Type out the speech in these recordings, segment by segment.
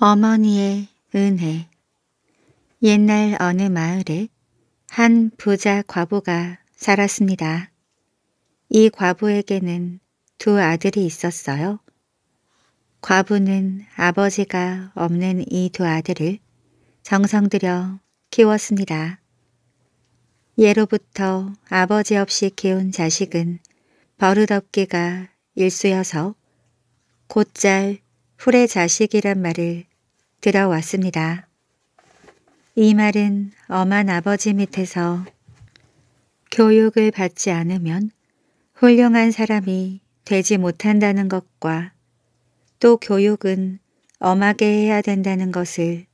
어머니의 은혜 옛날 어느 마을에 한 부자 과부가 살았습니다. 이 과부에게는 두 아들이 있었어요. 과부는 아버지가 없는 이 두 아들을 정성들여 키웠습니다. 예로부터 아버지 없이 키운 자식은 버릇없기가 일쑤여서 곧잘 후레 자식이란 말을 들어왔습니다. 이 말은 엄한 아버지 밑에서 교육을 받지 않으면 훌륭한 사람이 되지 못한다는 것과 또 교육은 엄하게 해야 된다는 것을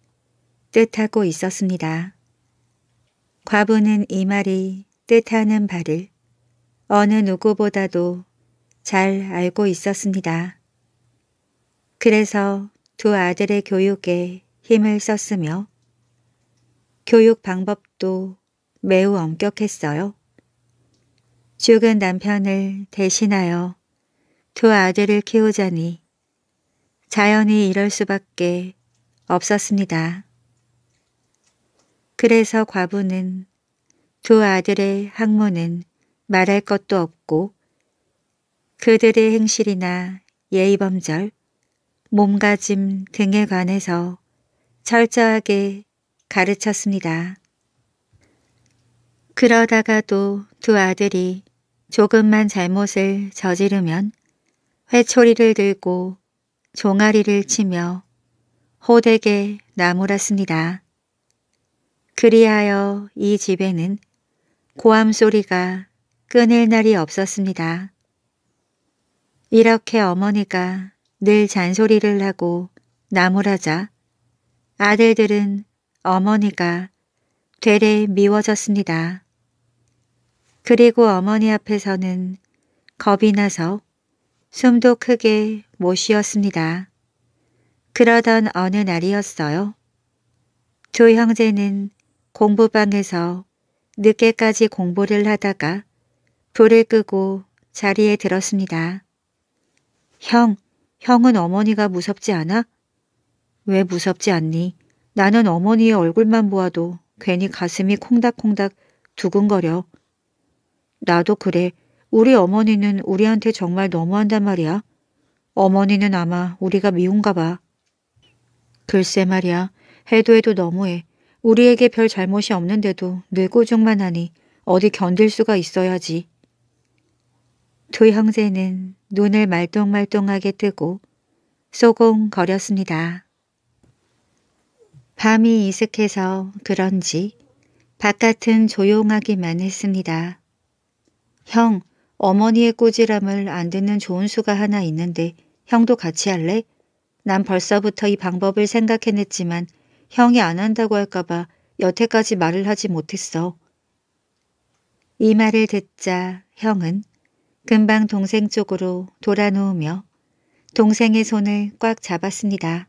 뜻하고 있었습니다. 과부는 이 말이 뜻하는 바를 어느 누구보다도 잘 알고 있었습니다. 그래서 두 아들의 교육에 힘을 썼으며 교육 방법도 매우 엄격했어요. 죽은 남편을 대신하여 두 아들을 키우자니 자연히 이럴 수밖에 없었습니다. 그래서 과부는 두 아들의 학문은 말할 것도 없고 그들의 행실이나 예의범절, 몸가짐 등에 관해서 철저하게 가르쳤습니다. 그러다가도 두 아들이 조금만 잘못을 저지르면 회초리를 들고 종아리를 치며 호되게 나무랐습니다. 그리하여 이 집에는 고함 소리가 끊을 날이 없었습니다. 이렇게 어머니가 늘 잔소리를 하고 나무라자 아들들은 어머니가 되레 미워졌습니다. 그리고 어머니 앞에서는 겁이 나서 숨도 크게 못 쉬었습니다. 그러던 어느 날이었어요. 두 형제는 공부방에서 늦게까지 공부를 하다가 불을 끄고 자리에 들었습니다. 형, 형은 어머니가 무섭지 않아? 왜 무섭지 않니? 나는 어머니의 얼굴만 보아도 괜히 가슴이 콩닥콩닥 두근거려. 나도 그래. 우리 어머니는 우리한테 정말 너무한단 말이야. 어머니는 아마 우리가 미운가 봐. 글쎄 말이야. 해도 해도 너무해. 우리에게 별 잘못이 없는데도 늘 꼬중만 하니 어디 견딜 수가 있어야지. 두 형제는 눈을 말똥말똥하게 뜨고 소공거렸습니다 밤이 이슥해서 그런지 바깥은 조용하기만 했습니다. 형, 어머니의 꼬지람을 안 듣는 좋은 수가 하나 있는데 형도 같이 할래? 난 벌써부터 이 방법을 생각해냈지만 형이 안 한다고 할까봐 여태까지 말을 하지 못했어. 이 말을 듣자 형은 금방 동생 쪽으로 돌아누우며 동생의 손을 꽉 잡았습니다.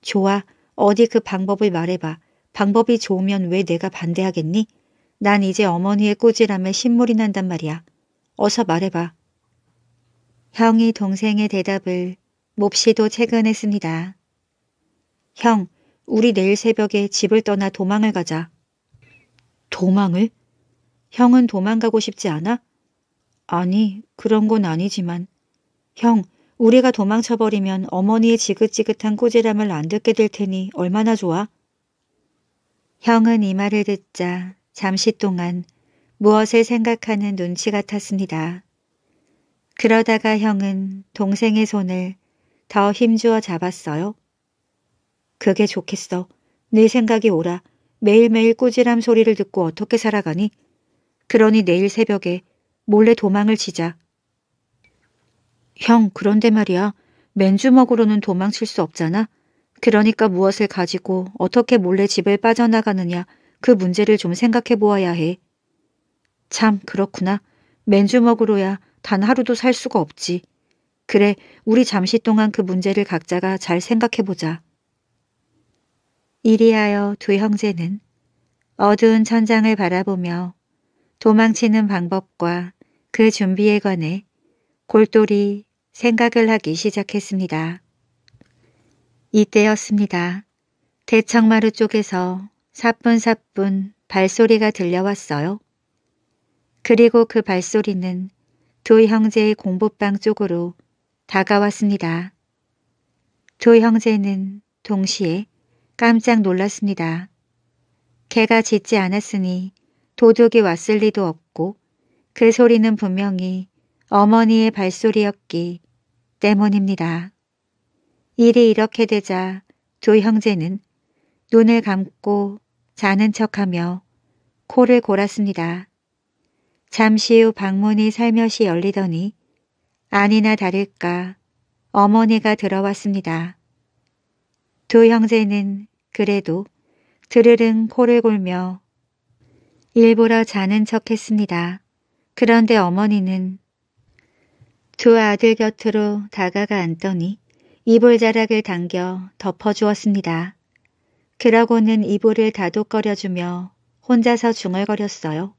좋아, 어디 그 방법을 말해봐. 방법이 좋으면 왜 내가 반대하겠니? 난 이제 어머니의 꼬지람에 신물이 난단 말이야. 어서 말해봐. 형이 동생의 대답을 몹시도 체근했습니다. 형, 우리 내일 새벽에 집을 떠나 도망을 가자. 도망을? 형은 도망가고 싶지 않아? 아니, 그런 건 아니지만. 형, 우리가 도망쳐버리면 어머니의 지긋지긋한 꼬지람을 안 듣게 될 테니 얼마나 좋아? 형은 이 말을 듣자 잠시 동안 무엇을 생각하는 눈치 같았습니다. 그러다가 형은 동생의 손을 더 힘주어 잡았어요. 그게 좋겠어. 네 생각이 오라. 매일매일 꾸지람 소리를 듣고 어떻게 살아가니? 그러니 내일 새벽에 몰래 도망을 치자. 형, 그런데 말이야. 맨주먹으로는 도망칠 수 없잖아. 그러니까 무엇을 가지고 어떻게 몰래 집을 빠져나가느냐 그 문제를 좀 생각해 보아야 해. 참 그렇구나. 맨주먹으로야 단 하루도 살 수가 없지. 그래, 우리 잠시 동안 그 문제를 각자가 잘 생각해 보자. 이리하여 두 형제는 어두운 천장을 바라보며 도망치는 방법과 그 준비에 관해 골똘히 생각을 하기 시작했습니다. 이때였습니다. 대청마루 쪽에서 사뿐사뿐 발소리가 들려왔어요. 그리고 그 발소리는 두 형제의 공부방 쪽으로 다가왔습니다. 두 형제는 동시에 깜짝 놀랐습니다. 개가 짖지 않았으니 도둑이 왔을 리도 없고 그 소리는 분명히 어머니의 발소리였기 때문입니다. 일이 이렇게 되자 두 형제는 눈을 감고 자는 척하며 코를 골았습니다. 잠시 후 방문이 살며시 열리더니 아니나 다를까 어머니가 들어왔습니다. 두 형제는 그래도 드르릉 코를 골며 일부러 자는 척했습니다. 그런데 어머니는 두 아들 곁으로 다가가 앉더니 이불자락을 당겨 덮어주었습니다. 그러고는 이불을 다독거려주며 혼자서 중얼거렸어요.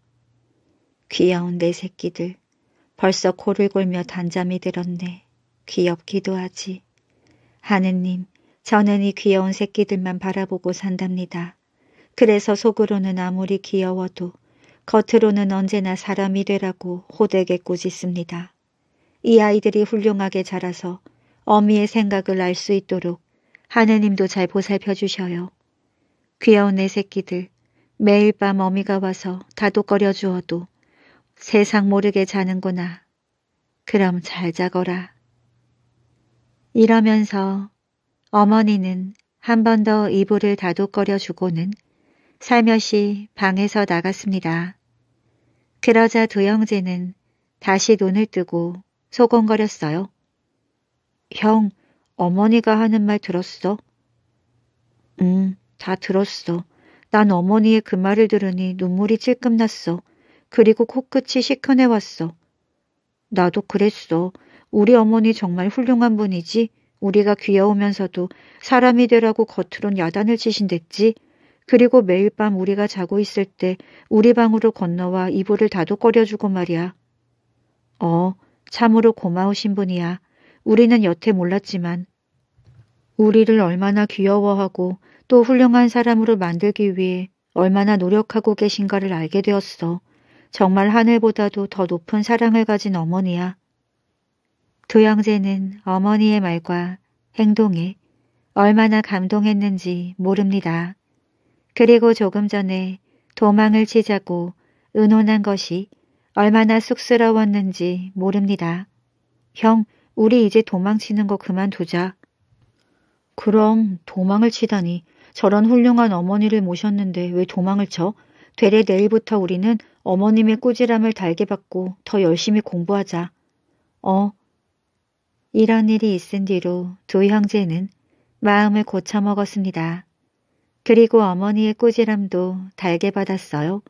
귀여운 내 새끼들. 벌써 코를 골며 단잠이 들었네. 귀엽기도 하지. 하느님, 저는 이 귀여운 새끼들만 바라보고 산답니다. 그래서 속으로는 아무리 귀여워도 겉으로는 언제나 사람이 되라고 호되게 꾸짖습니다. 이 아이들이 훌륭하게 자라서 어미의 생각을 알 수 있도록 하느님도 잘 보살펴 주셔요. 귀여운 내 새끼들, 매일 밤 어미가 와서 다독거려 주어도 세상 모르게 자는구나. 그럼 잘 자거라. 이러면서 어머니는 한 번 더 이불을 다독거려 주고는 살며시 방에서 나갔습니다. 그러자 두 형제는 다시 눈을 뜨고 소곤거렸어요. 형, 어머니가 하는 말 들었어? 응, 다 들었어. 난 어머니의 그 말을 들으니 눈물이 찔끔 났어. 그리고 코끝이 시커해 왔어. 나도 그랬어. 우리 어머니 정말 훌륭한 분이지. 우리가 귀여우면서도 사람이 되라고 겉으론 야단을 치신댔지. 그리고 매일 밤 우리가 자고 있을 때 우리 방으로 건너와 이불을 다독거려주고 말이야. 어, 참으로 고마우신 분이야. 우리는 여태 몰랐지만 우리를 얼마나 귀여워하고 또 훌륭한 사람으로 만들기 위해 얼마나 노력하고 계신가를 알게 되었어. 정말 하늘보다도 더 높은 사랑을 가진 어머니야. 두 형제는 어머니의 말과 행동에 얼마나 감동했는지 모릅니다. 그리고 조금 전에 도망을 치자고 은혼한 것이 얼마나 쑥스러웠는지 모릅니다. 형, 우리 이제 도망치는 거 그만두자. 그럼 도망을 치다니 저런 훌륭한 어머니를 모셨는데 왜 도망을 쳐? 되레 내일부터 우리는 어머님의 꾸지람을 달게 받고 더 열심히 공부하자. 어. 이런 일이 있은 뒤로 두 형제는 마음을 고쳐먹었습니다. 그리고 어머니의 꾸지람도 달게 받았어요.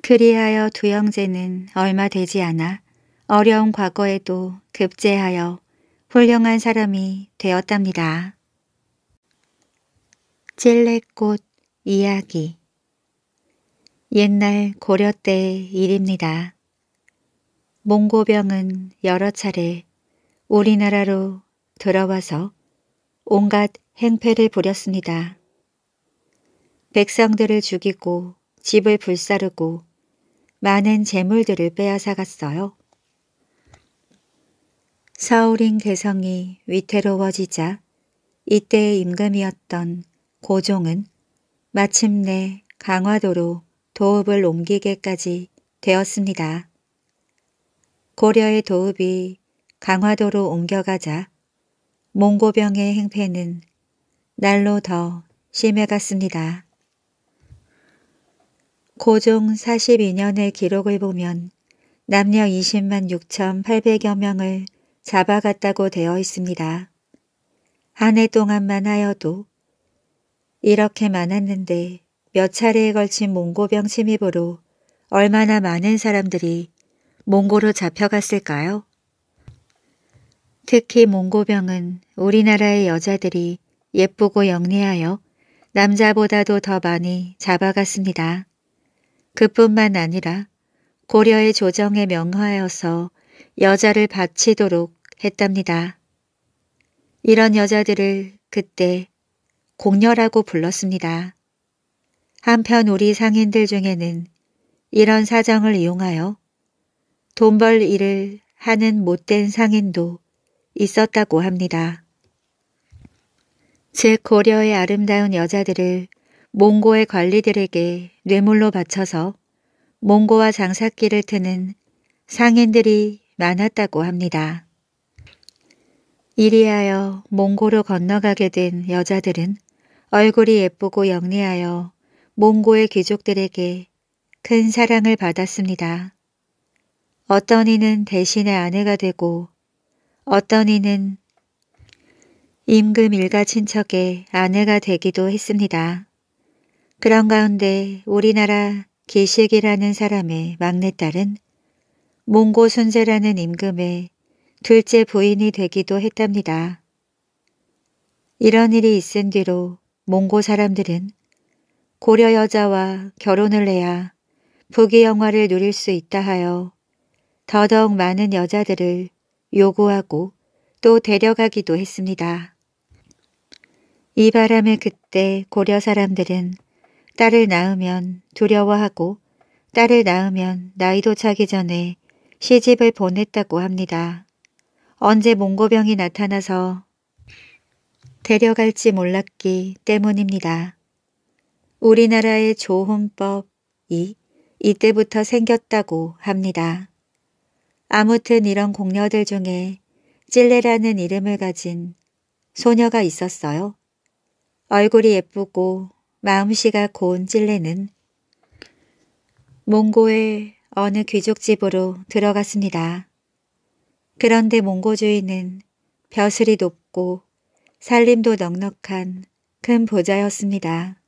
그리하여 두 형제는 얼마 되지 않아 어려운 과거에도 급제하여 훌륭한 사람이 되었답니다. 찔레꽃 이야기 옛날 고려 때의 일입니다. 몽고병은 여러 차례 우리나라로 들어와서 온갖 행패를 부렸습니다. 백성들을 죽이고 집을 불사르고 많은 재물들을 빼앗아 갔어요. 서울인 개성이 위태로워지자 이때의 임금이었던 고종은 마침내 강화도로 도읍을 옮기게까지 되었습니다. 고려의 도읍이 강화도로 옮겨가자 몽고병의 행패는 날로 더 심해갔습니다. 고종 42년의 기록을 보면 남녀 20만 6,800여 명을 잡아갔다고 되어 있습니다. 한 해 동안만 하여도 이렇게 많았는데 몇 차례에 걸친 몽고병 침입으로 얼마나 많은 사람들이 몽고로 잡혀갔을까요? 특히 몽고병은 우리나라의 여자들이 예쁘고 영리하여 남자보다도 더 많이 잡아갔습니다. 그뿐만 아니라 고려의 조정에 명하여서 여자를 바치도록 했답니다. 이런 여자들을 그때 공녀라고 불렀습니다. 한편 우리 상인들 중에는 이런 사정을 이용하여 돈 벌 일을 하는 못된 상인도 있었다고 합니다. 즉 고려의 아름다운 여자들을 몽고의 관리들에게 뇌물로 바쳐서 몽고와 장사길을 트는 상인들이 많았다고 합니다. 이리하여 몽고로 건너가게 된 여자들은 얼굴이 예쁘고 영리하여 몽고의 귀족들에게 큰 사랑을 받았습니다. 어떤 이는 대신의 아내가 되고 어떤 이는 임금 일가 친척의 아내가 되기도 했습니다. 그런 가운데 우리나라 기식이라는 사람의 막내딸은 몽고 순재라는 임금의 둘째 부인이 되기도 했답니다. 이런 일이 있은 뒤로 몽고 사람들은 고려 여자와 결혼을 해야 부귀 영화를 누릴 수 있다 하여 더더욱 많은 여자들을 요구하고 또 데려가기도 했습니다. 이 바람에 그때 고려 사람들은 딸을 낳으면 두려워하고 딸을 낳으면 나이도 차기 전에 시집을 보냈다고 합니다. 언제 몽고병이 나타나서 데려갈지 몰랐기 때문입니다. 우리나라의 조혼법이 이때부터 생겼다고 합니다. 아무튼 이런 공녀들 중에 찔레라는 이름을 가진 소녀가 있었어요. 얼굴이 예쁘고 마음씨가 고운 찔레는 몽고의 어느 귀족집으로 들어갔습니다. 그런데 몽고 주인은 벼슬이 높고 살림도 넉넉한 큰 보자였습니다.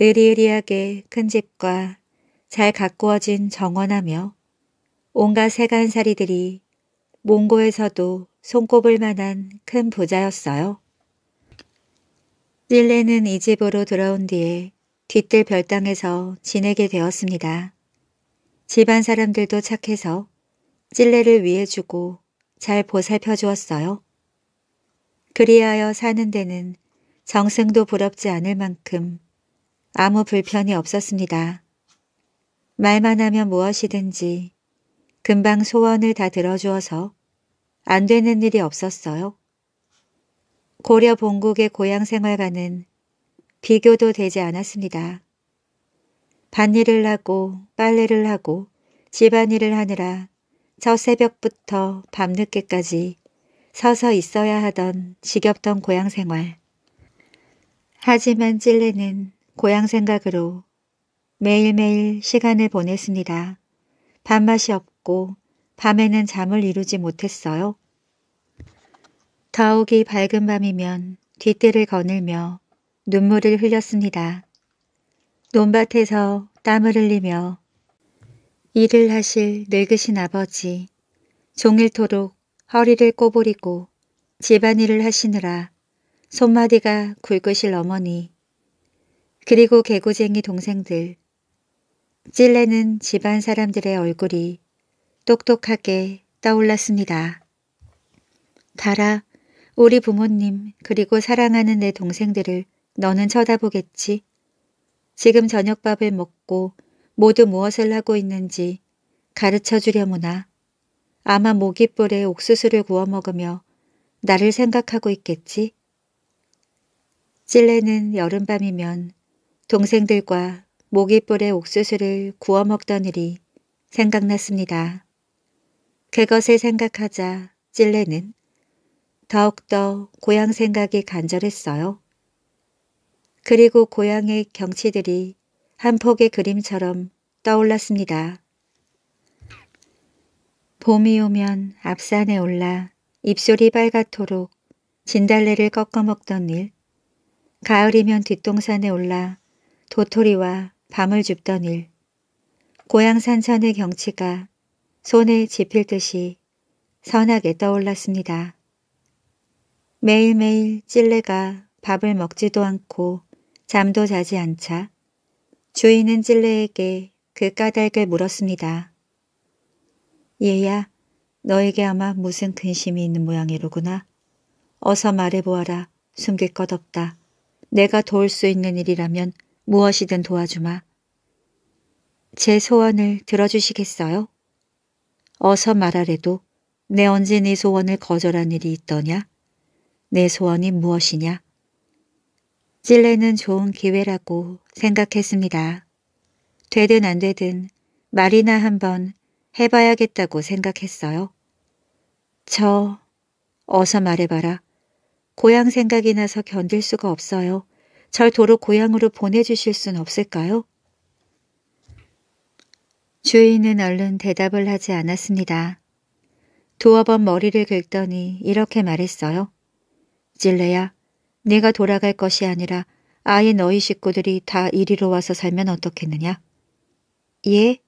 으리으리하게 큰 집과 잘 가꾸어진 정원하며 온갖 세간살이들이 몽고에서도 손꼽을 만한 큰 부자였어요. 릴레는이 집으로 돌아온 뒤에 뒤뜰 별당에서 지내게 되었습니다. 집안 사람들도 착해서 찔레를 위해 주고 잘 보살펴 주었어요. 그리하여 사는 데는 정승도 부럽지 않을 만큼 아무 불편이 없었습니다. 말만 하면 무엇이든지 금방 소원을 다 들어주어서 안 되는 일이 없었어요. 고려 본국의 고향 생활과는 비교도 되지 않았습니다. 밭일을 하고 빨래를 하고 집안일을 하느라 저 새벽부터 밤늦게까지 서서 있어야 하던 지겹던 고향 생활. 하지만 찔레는 고향 생각으로 매일매일 시간을 보냈습니다. 밥맛이 없고 밤에는 잠을 이루지 못했어요. 더욱이 밝은 밤이면 뒷뜰을 거늘며 눈물을 흘렸습니다. 논밭에서 땀을 흘리며 일을 하실 늙으신 아버지 종일토록 허리를 꼬부리고 집안일을 하시느라 손마디가 굵으실 어머니 그리고 개구쟁이 동생들 찔레는 집안 사람들의 얼굴이 똑똑하게 떠올랐습니다. 달아 우리 부모님 그리고 사랑하는 내 동생들을 너는 쳐다보겠지. 지금 저녁밥을 먹고 모두 무엇을 하고 있는지 가르쳐 주려무나 아마 모깃불에 옥수수를 구워 먹으며 나를 생각하고 있겠지. 찔레는 여름밤이면 동생들과 모깃불에 옥수수를 구워 먹던 일이 생각났습니다. 그것을 생각하자 찔레는 더욱더 고향 생각이 간절했어요. 그리고 고향의 경치들이 한 폭의 그림처럼 떠올랐습니다. 봄이 오면 앞산에 올라 입술이 빨갛도록 진달래를 꺾어먹던 일, 가을이면 뒷동산에 올라 도토리와 밤을 줍던 일, 고향 산천의 경치가 손에 집힐 듯이 선하게 떠올랐습니다. 매일매일 찔레가 밥을 먹지도 않고 잠도 자지 않자 주인은 찔레에게 그 까닭을 물었습니다. 얘야, 너에게 아마 무슨 근심이 있는 모양이로구나. 어서 말해보아라. 숨길 것 없다. 내가 도울 수 있는 일이라면 무엇이든 도와주마. 제 소원을 들어주시겠어요? 어서 말하래도 내 언제 네 소원을 거절한 일이 있더냐? 내 소원이 무엇이냐? 찔레는 좋은 기회라고 생각했습니다. 되든 안 되든 말이나 한번 해봐야겠다고 생각했어요. 저 어서 말해봐라. 고향 생각이 나서 견딜 수가 없어요. 절 도로 고향으로 보내주실 순 없을까요? 주인은 얼른 대답을 하지 않았습니다. 두어 번 머리를 긁더니 이렇게 말했어요. 찔레야, 내가 돌아갈 것이 아니라 아예 너희 식구들이 다 이리로 와서 살면 어떻겠느냐? 예,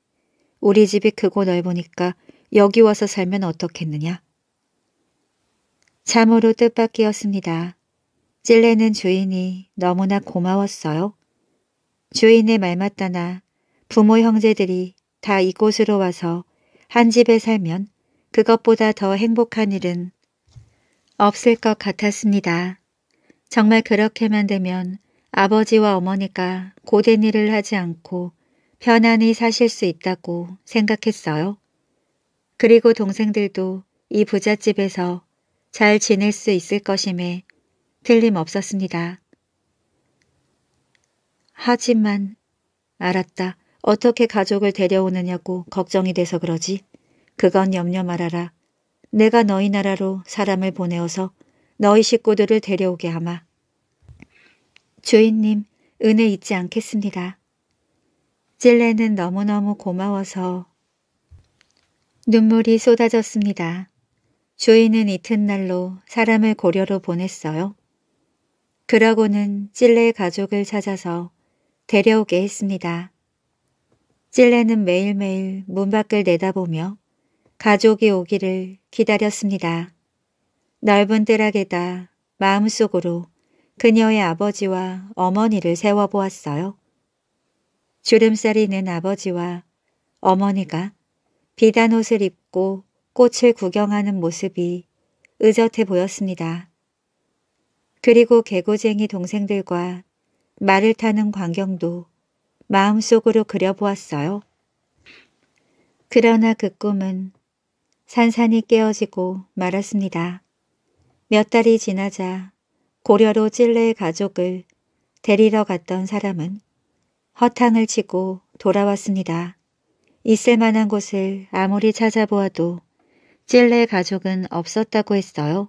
우리 집이 크고 넓으니까 여기 와서 살면 어떻겠느냐? 참으로 뜻밖이었습니다. 찔레는 주인이 너무나 고마웠어요. 주인의 말마따나 부모 형제들이 다 이곳으로 와서 한 집에 살면 그것보다 더 행복한 일은 없을 것 같았습니다. 정말 그렇게만 되면 아버지와 어머니가 고된 일을 하지 않고 편안히 사실 수 있다고 생각했어요. 그리고 동생들도 이 부잣집에서 잘 지낼 수 있을 것임에 틀림없었습니다. 하지만 알았다. 어떻게 가족을 데려오느냐고 걱정이 돼서 그러지. 그건 염려 말아라. 내가 너희 나라로 사람을 보내어서 너희 식구들을 데려오게 하마. 주인님, 은혜 잊지 않겠습니다. 찔레는 너무너무 고마워서 눈물이 쏟아졌습니다. 주인은 이튿날로 사람을 고려로 보냈어요. 그러고는 찔레의 가족을 찾아서 데려오게 했습니다. 찔레는 매일매일 문 밖을 내다보며 가족이 오기를 기다렸습니다. 넓은 뜰락에다 마음속으로 그녀의 아버지와 어머니를 세워보았어요. 주름살이 있는 아버지와 어머니가 비단 옷을 입고 꽃을 구경하는 모습이 의젓해 보였습니다. 그리고 개고쟁이 동생들과 말을 타는 광경도 마음속으로 그려보았어요. 그러나 그 꿈은 산산이 깨어지고 말았습니다. 몇 달이 지나자 고려로 찔레 의 가족을 데리러 갔던 사람은 허탕을 치고 돌아왔습니다. 있을 만한 곳을 아무리 찾아보아도 찔레 의 가족은 없었다고 했어요.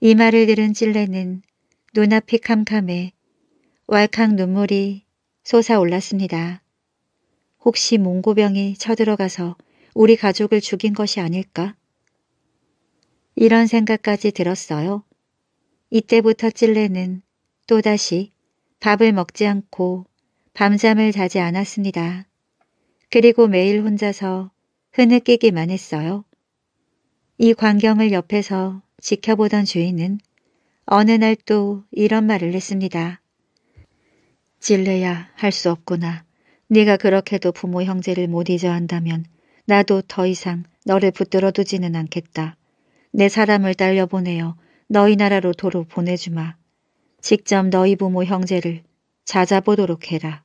이 말을 들은 찔레는 눈앞이 캄캄해 왈칵 눈물이 솟아올랐습니다. 혹시 몽고병이 쳐들어가서 우리 가족을 죽인 것이 아닐까? 이런 생각까지 들었어요. 이때부터 찔레는 또다시 밥을 먹지 않고 밤잠을 자지 않았습니다. 그리고 매일 혼자서 흐느끼기만 했어요. 이 광경을 옆에서 지켜보던 주인은 어느 날 또 이런 말을 했습니다. 찔레야 할 수 없구나. 네가 그렇게도 부모 형제를 못 잊어 한다면 나도 더 이상 너를 붙들어 두지는 않겠다. 내 사람을 딸려보내어 너희 나라로 도로 보내주마. 직접 너희 부모 형제를 찾아보도록 해라.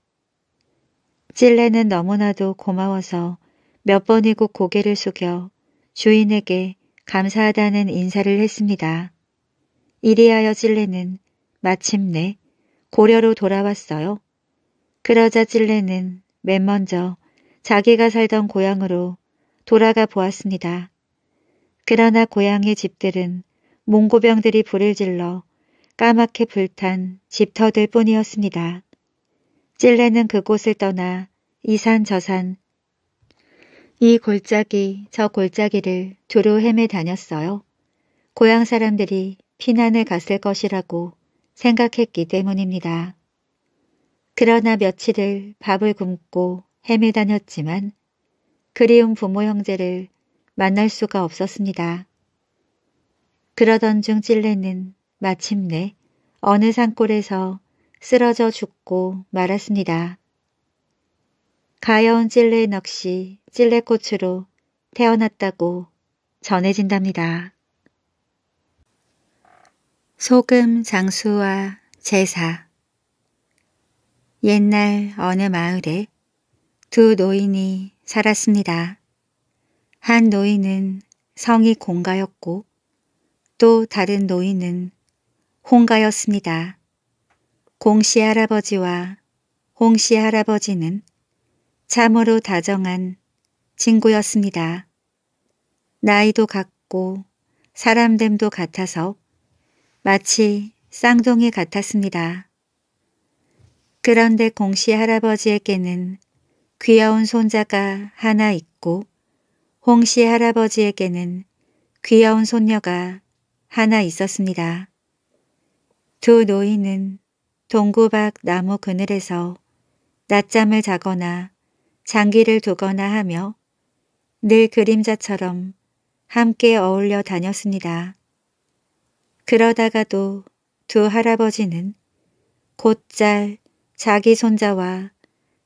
찔레는 너무나도 고마워서 몇 번이고 고개를 숙여 주인에게 감사하다는 인사를 했습니다. 이리하여 찔레는 마침내 고려로 돌아왔어요. 그러자 찔레는 맨 먼저 자기가 살던 고향으로 돌아가 보았습니다. 그러나 고향의 집들은 몽고병들이 불을 질러 까맣게 불탄 집터들 뿐이었습니다. 찔레는 그곳을 떠나 이산 저산 이 골짜기 저 골짜기를 두루 헤매 다녔어요. 고향 사람들이 피난을 갔을 것이라고 생각했기 때문입니다. 그러나 며칠을 밥을 굶고 헤매 다녔지만 그리운 부모 형제를 만날 수가 없었습니다. 그러던 중 찔레는 마침내 어느 산골에서 쓰러져 죽고 말았습니다. 가여운 찔레 넋이 찔레꽃으로 태어났다고 전해진답니다. 소금 장수와 제사 옛날 어느 마을에 두 노인이 살았습니다. 한 노인은 성이 공가였고 또 다른 노인은 홍가였습니다. 공씨 할아버지와 홍씨 할아버지는 참으로 다정한 친구였습니다. 나이도 같고 사람됨도 같아서 마치 쌍둥이 같았습니다. 그런데 공씨 할아버지에게는 귀여운 손자가 하나 있고 홍씨 할아버지에게는 귀여운 손녀가 하나 있었습니다. 두 노인은 동구 박 나무 그늘에서 낮잠을 자거나 장기를 두거나 하며 늘 그림자처럼 함께 어울려 다녔습니다. 그러다가도 두 할아버지는 곧잘 자기 손자와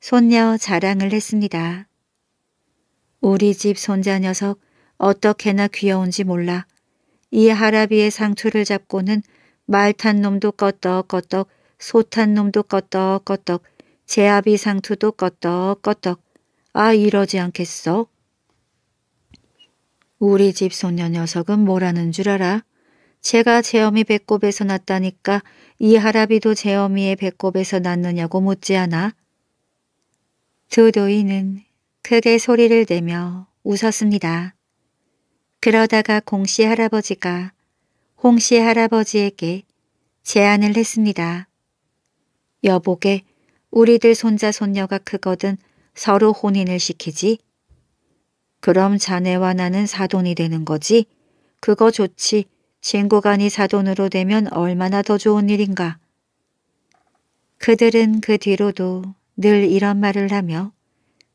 손녀 자랑을 했습니다. 우리 집 손자 녀석 어떻게나 귀여운지 몰라 이 하라비의 상투를 잡고는 말 탄 놈도 껐덕껐덕 소탄 놈도 껐덕껐덕 제아비 상투도 껐덕껐덕 아 이러지 않겠어? 우리 집 손녀 녀석은 뭐라는 줄 알아? 제가 제어미 배꼽에서 났다니까 이 하라비도 제어미의 배꼽에서 났느냐고 묻지 않아 두 노인은 크게 소리를 내며 웃었습니다. 그러다가 공씨 할아버지가 홍씨 할아버지에게 제안을 했습니다. 여보게 우리들 손자 손녀가 크거든 서로 혼인을 시키지. 그럼 자네와 나는 사돈이 되는 거지. 그거 좋지. 친구 간이 사돈으로 되면 얼마나 더 좋은 일인가. 그들은 그 뒤로도 늘 이런 말을 하며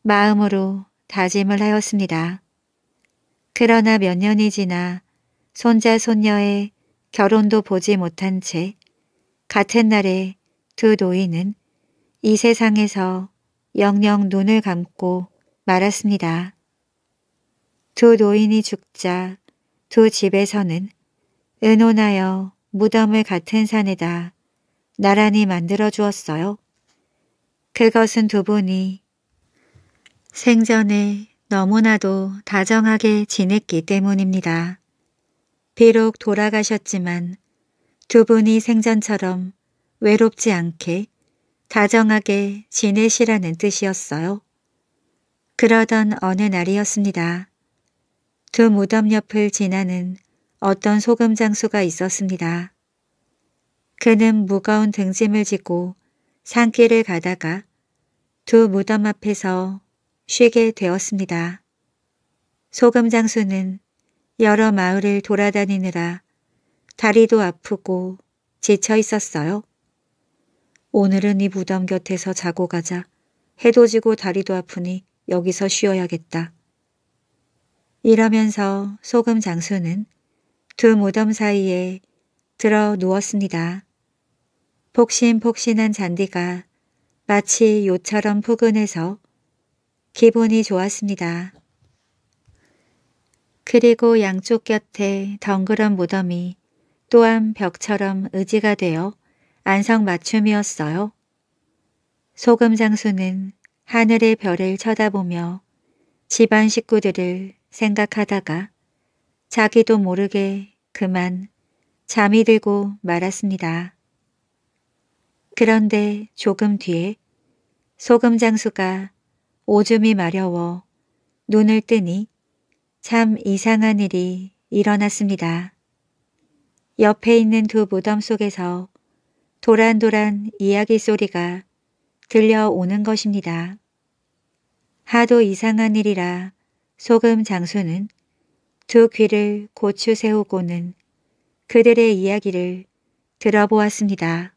마음으로 다짐을 하였습니다. 그러나 몇 년이 지나 손자 손녀의 결혼도 보지 못한 채 같은 날에 두 노인은 이 세상에서 영영 눈을 감고 말았습니다. 두 노인이 죽자 두 집에서는 은혼하여 무덤을 같은 산에다 나란히 만들어 주었어요. 그것은 두 분이 생전에 너무나도 다정하게 지냈기 때문입니다. 비록 돌아가셨지만 두 분이 생전처럼 외롭지 않게 다정하게 지내시라는 뜻이었어요. 그러던 어느 날이었습니다. 두 무덤 옆을 지나는 어떤 소금 장수가 있었습니다. 그는 무거운 등짐을 지고 산길을 가다가 두 무덤 앞에서 쉬게 되었습니다. 소금 장수는 여러 마을을 돌아다니느라 다리도 아프고 지쳐 있었어요. 오늘은 이 무덤 곁에서 자고 가자. 해도 지고 다리도 아프니 여기서 쉬어야겠다. 이러면서 소금 장수는 두 무덤 사이에 들어 누웠습니다. 폭신폭신한 잔디가 마치 요처럼 푸근해서 기분이 좋았습니다. 그리고 양쪽 곁에 덩그런 무덤이 또한 벽처럼 의지가 되어 안성맞춤이었어요. 소금 장수는 하늘의 별을 쳐다보며 집안 식구들을 생각하다가 자기도 모르게 그만 잠이 들고 말았습니다. 그런데 조금 뒤에 소금 장수가 오줌이 마려워 눈을 뜨니 참 이상한 일이 일어났습니다. 옆에 있는 두 무덤 속에서 도란도란 이야기 소리가 들려오는 것입니다. 하도 이상한 일이라 소금 장수는 두 귀를 고추 세우고는 그들의 이야기를 들어보았습니다.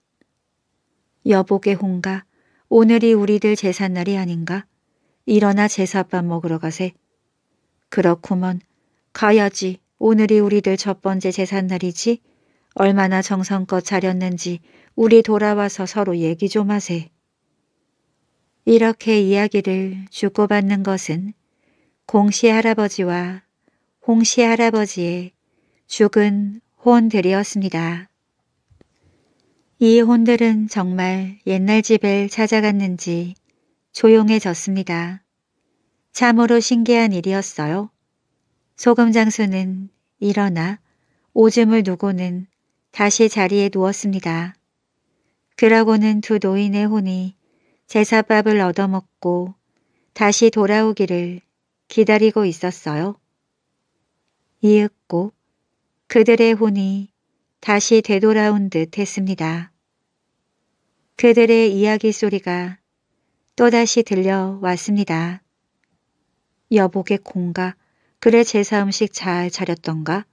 여복의 홍가, 오늘이 우리들 제삿날이 아닌가? 일어나 제삿밥 먹으러 가세. 그렇구먼. 가야지. 오늘이 우리들 첫 번째 제삿날이지. 얼마나 정성껏 차렸는지 우리 돌아와서 서로 얘기 좀 하세. 이렇게 이야기를 주고받는 것은 공시 할아버지와 홍시 할아버지의 죽은 혼들이었습니다. 이 혼들은 정말 옛날 집을 찾아갔는지 조용해졌습니다. 참으로 신기한 일이었어요. 소금 장수는 일어나 오줌을 누고는 다시 자리에 누웠습니다. 그러고는 두 노인의 혼이 제사밥을 얻어먹고 다시 돌아오기를 기다리고 있었어요. 이윽고 그들의 혼이 다시 되돌아온 듯 했습니다. 그들의 이야기 소리가 또다시 들려왔습니다. 여보게 공가 그래 제사 음식 잘 차렸던가?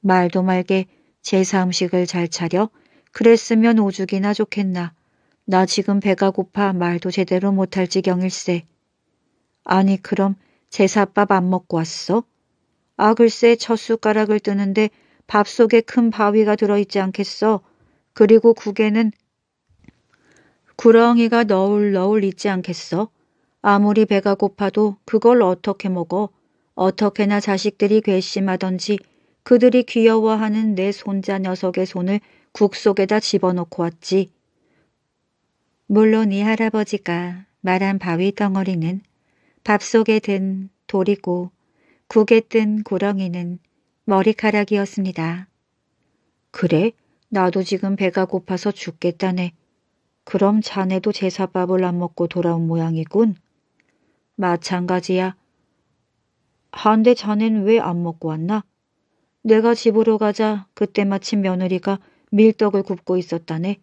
말도 말게 제사 음식을 잘 차려? 그랬으면 오죽이나 좋겠나. 나 지금 배가 고파 말도 제대로 못할 지경일세. 아니 그럼 제사밥 안 먹고 왔어? 아 글쎄 첫 숟가락을 뜨는데 밥 속에 큰 바위가 들어있지 않겠어. 그리고 국에는 구렁이가 너울너울 있지 않겠어. 아무리 배가 고파도 그걸 어떻게 먹어. 어떻게나 자식들이 괘씸하던지 그들이 귀여워하는 내 손자 녀석의 손을 국 속에다 집어넣고 왔지. 물론 이 할아버지가 말한 바위 덩어리는 밥 속에 든 돌이고 국에 뜬 구렁이는 머리카락이었습니다. 그래? 나도 지금 배가 고파서 죽겠다네. 그럼 자네도 제사밥을 안 먹고 돌아온 모양이군. 마찬가지야. 한데 자넨 왜 안 먹고 왔나? 내가 집으로 가자 그때 마침 며느리가 밀떡을 굽고 있었다네.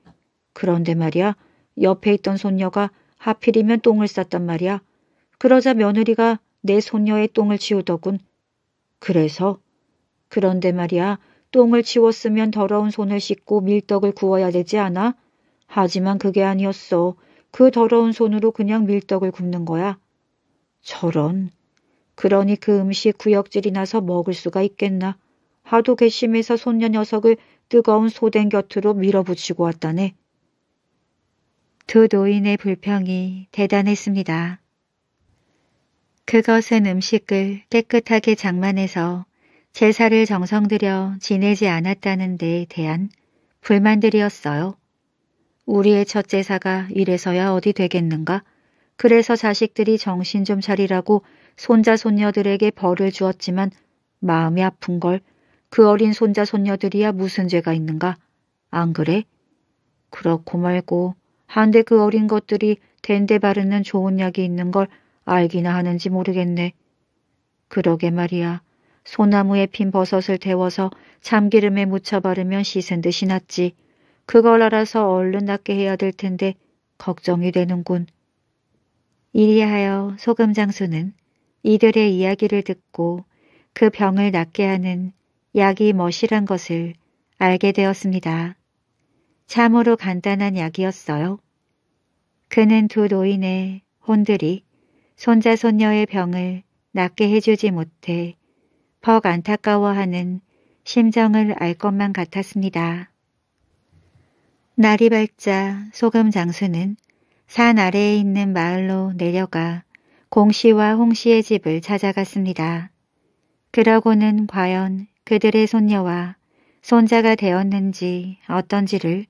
그런데 말이야 옆에 있던 손녀가 하필이면 똥을 쌌단 말이야. 그러자 며느리가 내 손녀의 똥을 치우더군. 그래서 그런데 말이야 똥을 치웠으면 더러운 손을 씻고 밀떡을 구워야 되지 않아? 하지만 그게 아니었어. 그 더러운 손으로 그냥 밀떡을 굽는 거야. 저런. 그러니 그 음식 구역질이 나서 먹을 수가 있겠나. 하도 괘씸해서 손녀 녀석을 뜨거운 소된 곁으로 밀어붙이고 왔다네. 두 노인의 불평이 대단했습니다. 그것은 음식을 깨끗하게 장만해서 제사를 정성들여 지내지 않았다는 데에 대한 불만들이었어요. 우리의 첫 제사가 이래서야 어디 되겠는가? 그래서 자식들이 정신 좀 차리라고 손자 손녀들에게 벌을 주었지만 마음이 아픈 걸 그 어린 손자 손녀들이야 무슨 죄가 있는가? 안 그래? 그렇고 말고 한데 그 어린 것들이 된데 바르는 좋은 약이 있는 걸 알기나 하는지 모르겠네. 그러게 말이야. 소나무에 핀 버섯을 데워서 참기름에 묻혀 바르면 씻은 듯이 낫지. 그걸 알아서 얼른 낫게 해야 될 텐데 걱정이 되는군. 이리하여 소금 장수는 이들의 이야기를 듣고 그 병을 낫게 하는 약이 멋이란 것을 알게 되었습니다. 참으로 간단한 약이었어요. 그는 두 노인의 혼들이 손자 손녀의 병을 낫게 해주지 못해 퍽 안타까워하는 심정을 알 것만 같았습니다. 날이 밝자 소금 장수는 산 아래에 있는 마을로 내려가 공씨와 홍씨의 집을 찾아갔습니다. 그러고는 과연 그들의 손녀와 손자가 되었는지 어떤지를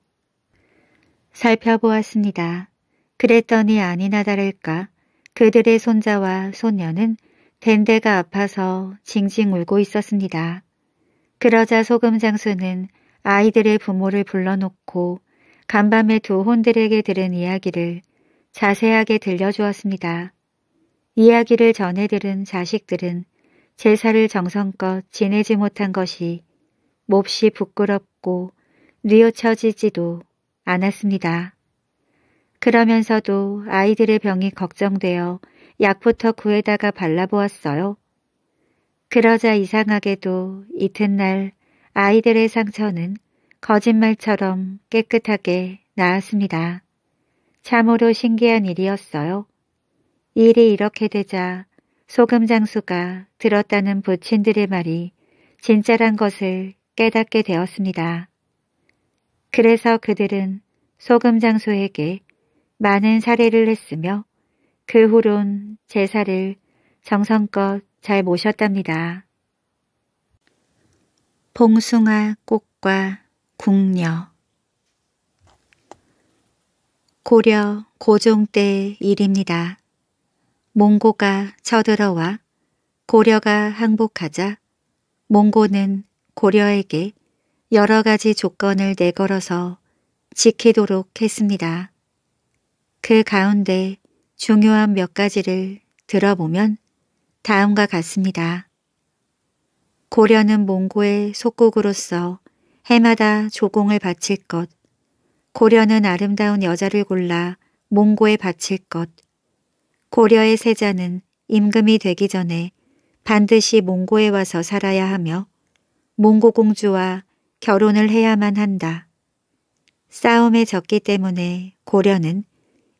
살펴보았습니다. 그랬더니 아니나 다를까 그들의 손자와 손녀는 된대가 아파서 징징 울고 있었습니다. 그러자 소금 장수는 아이들의 부모를 불러놓고 간밤에 두 혼들에게 들은 이야기를 자세하게 들려주었습니다. 이야기를 전해 들은 자식들은 제사를 정성껏 지내지 못한 것이 몹시 부끄럽고 뉘우쳐지지도 않았습니다. 그러면서도 아이들의 병이 걱정되어 약부터 구에다가 발라보았어요. 그러자 이상하게도 이튿날 아이들의 상처는 거짓말처럼 깨끗하게 나았습니다. 참으로 신기한 일이었어요. 일이 이렇게 되자 소금 장수가 들었다는 부친들의 말이 진짜란 것을 깨닫게 되었습니다. 그래서 그들은 소금 장수에게 많은 사례를 했으며 그 후론 제사를 정성껏 잘 모셨답니다. 봉숭아 꽃과 궁녀 고려 고종 때 일입니다. 몽고가 쳐들어와 고려가 항복하자 몽고는 고려에게 여러 가지 조건을 내걸어서 지키도록 했습니다. 그 가운데 중요한 몇 가지를 들어보면 다음과 같습니다. 고려는 몽고의 속국으로서 해마다 조공을 바칠 것, 고려는 아름다운 여자를 골라 몽고에 바칠 것, 고려의 세자는 임금이 되기 전에 반드시 몽고에 와서 살아야 하며 몽고 공주와 결혼을 해야만 한다. 싸움에 졌기 때문에 고려는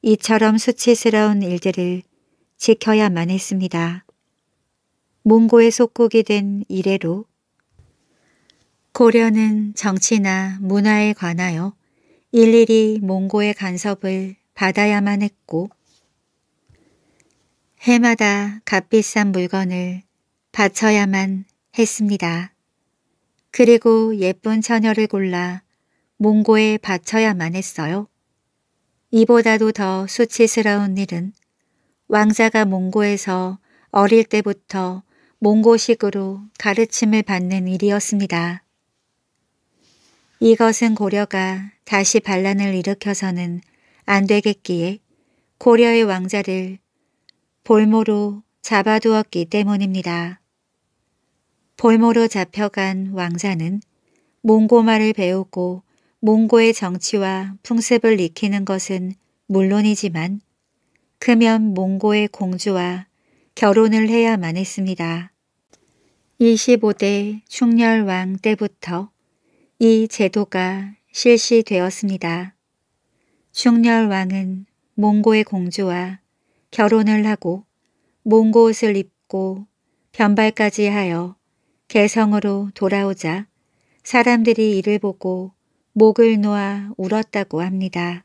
이처럼 수치스러운 일들을 지켜야만 했습니다. 몽고의 속국이 된 이래로 고려는 정치나 문화에 관하여 일일이 몽고의 간섭을 받아야만 했고 해마다 값비싼 물건을 바쳐야만 했습니다. 그리고 예쁜 처녀를 골라 몽고에 바쳐야만 했어요. 이보다도 더 수치스러운 일은 왕자가 몽고에서 어릴 때부터 몽고식으로 가르침을 받는 일이었습니다. 이것은 고려가 다시 반란을 일으켜서는 안 되겠기에 고려의 왕자를 볼모로 잡아두었기 때문입니다. 볼모로 잡혀간 왕자는 몽고말을 배우고 몽고의 정치와 풍습을 익히는 것은 물론이지만 크면 몽고의 공주와 결혼을 해야만 했습니다. 25대 충렬왕 때부터 이 제도가 실시되었습니다. 충렬왕은 몽고의 공주와 결혼을 하고 몽고 옷을 입고 변발까지 하여 개성으로 돌아오자 사람들이 이를 보고 목을 놓아 울었다고 합니다.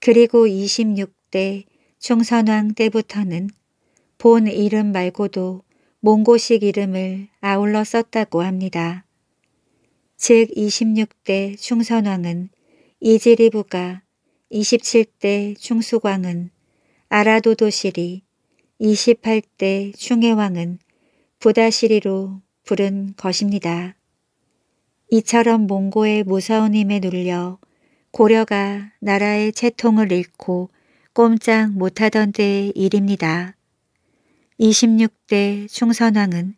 그리고 26대 충선왕 때부터는 본 이름 말고도 몽고식 이름을 아울러 썼다고 합니다. 즉 26대 충선왕은 이지리부가 27대 충수광은 아라도도시리 28대 충해왕은 부다시리로 부른 것입니다. 이처럼 몽고의 무서운 힘에 눌려 고려가 나라의 채통을 잃고 꼼짝 못하던 때의 일입니다. 26대 충선왕은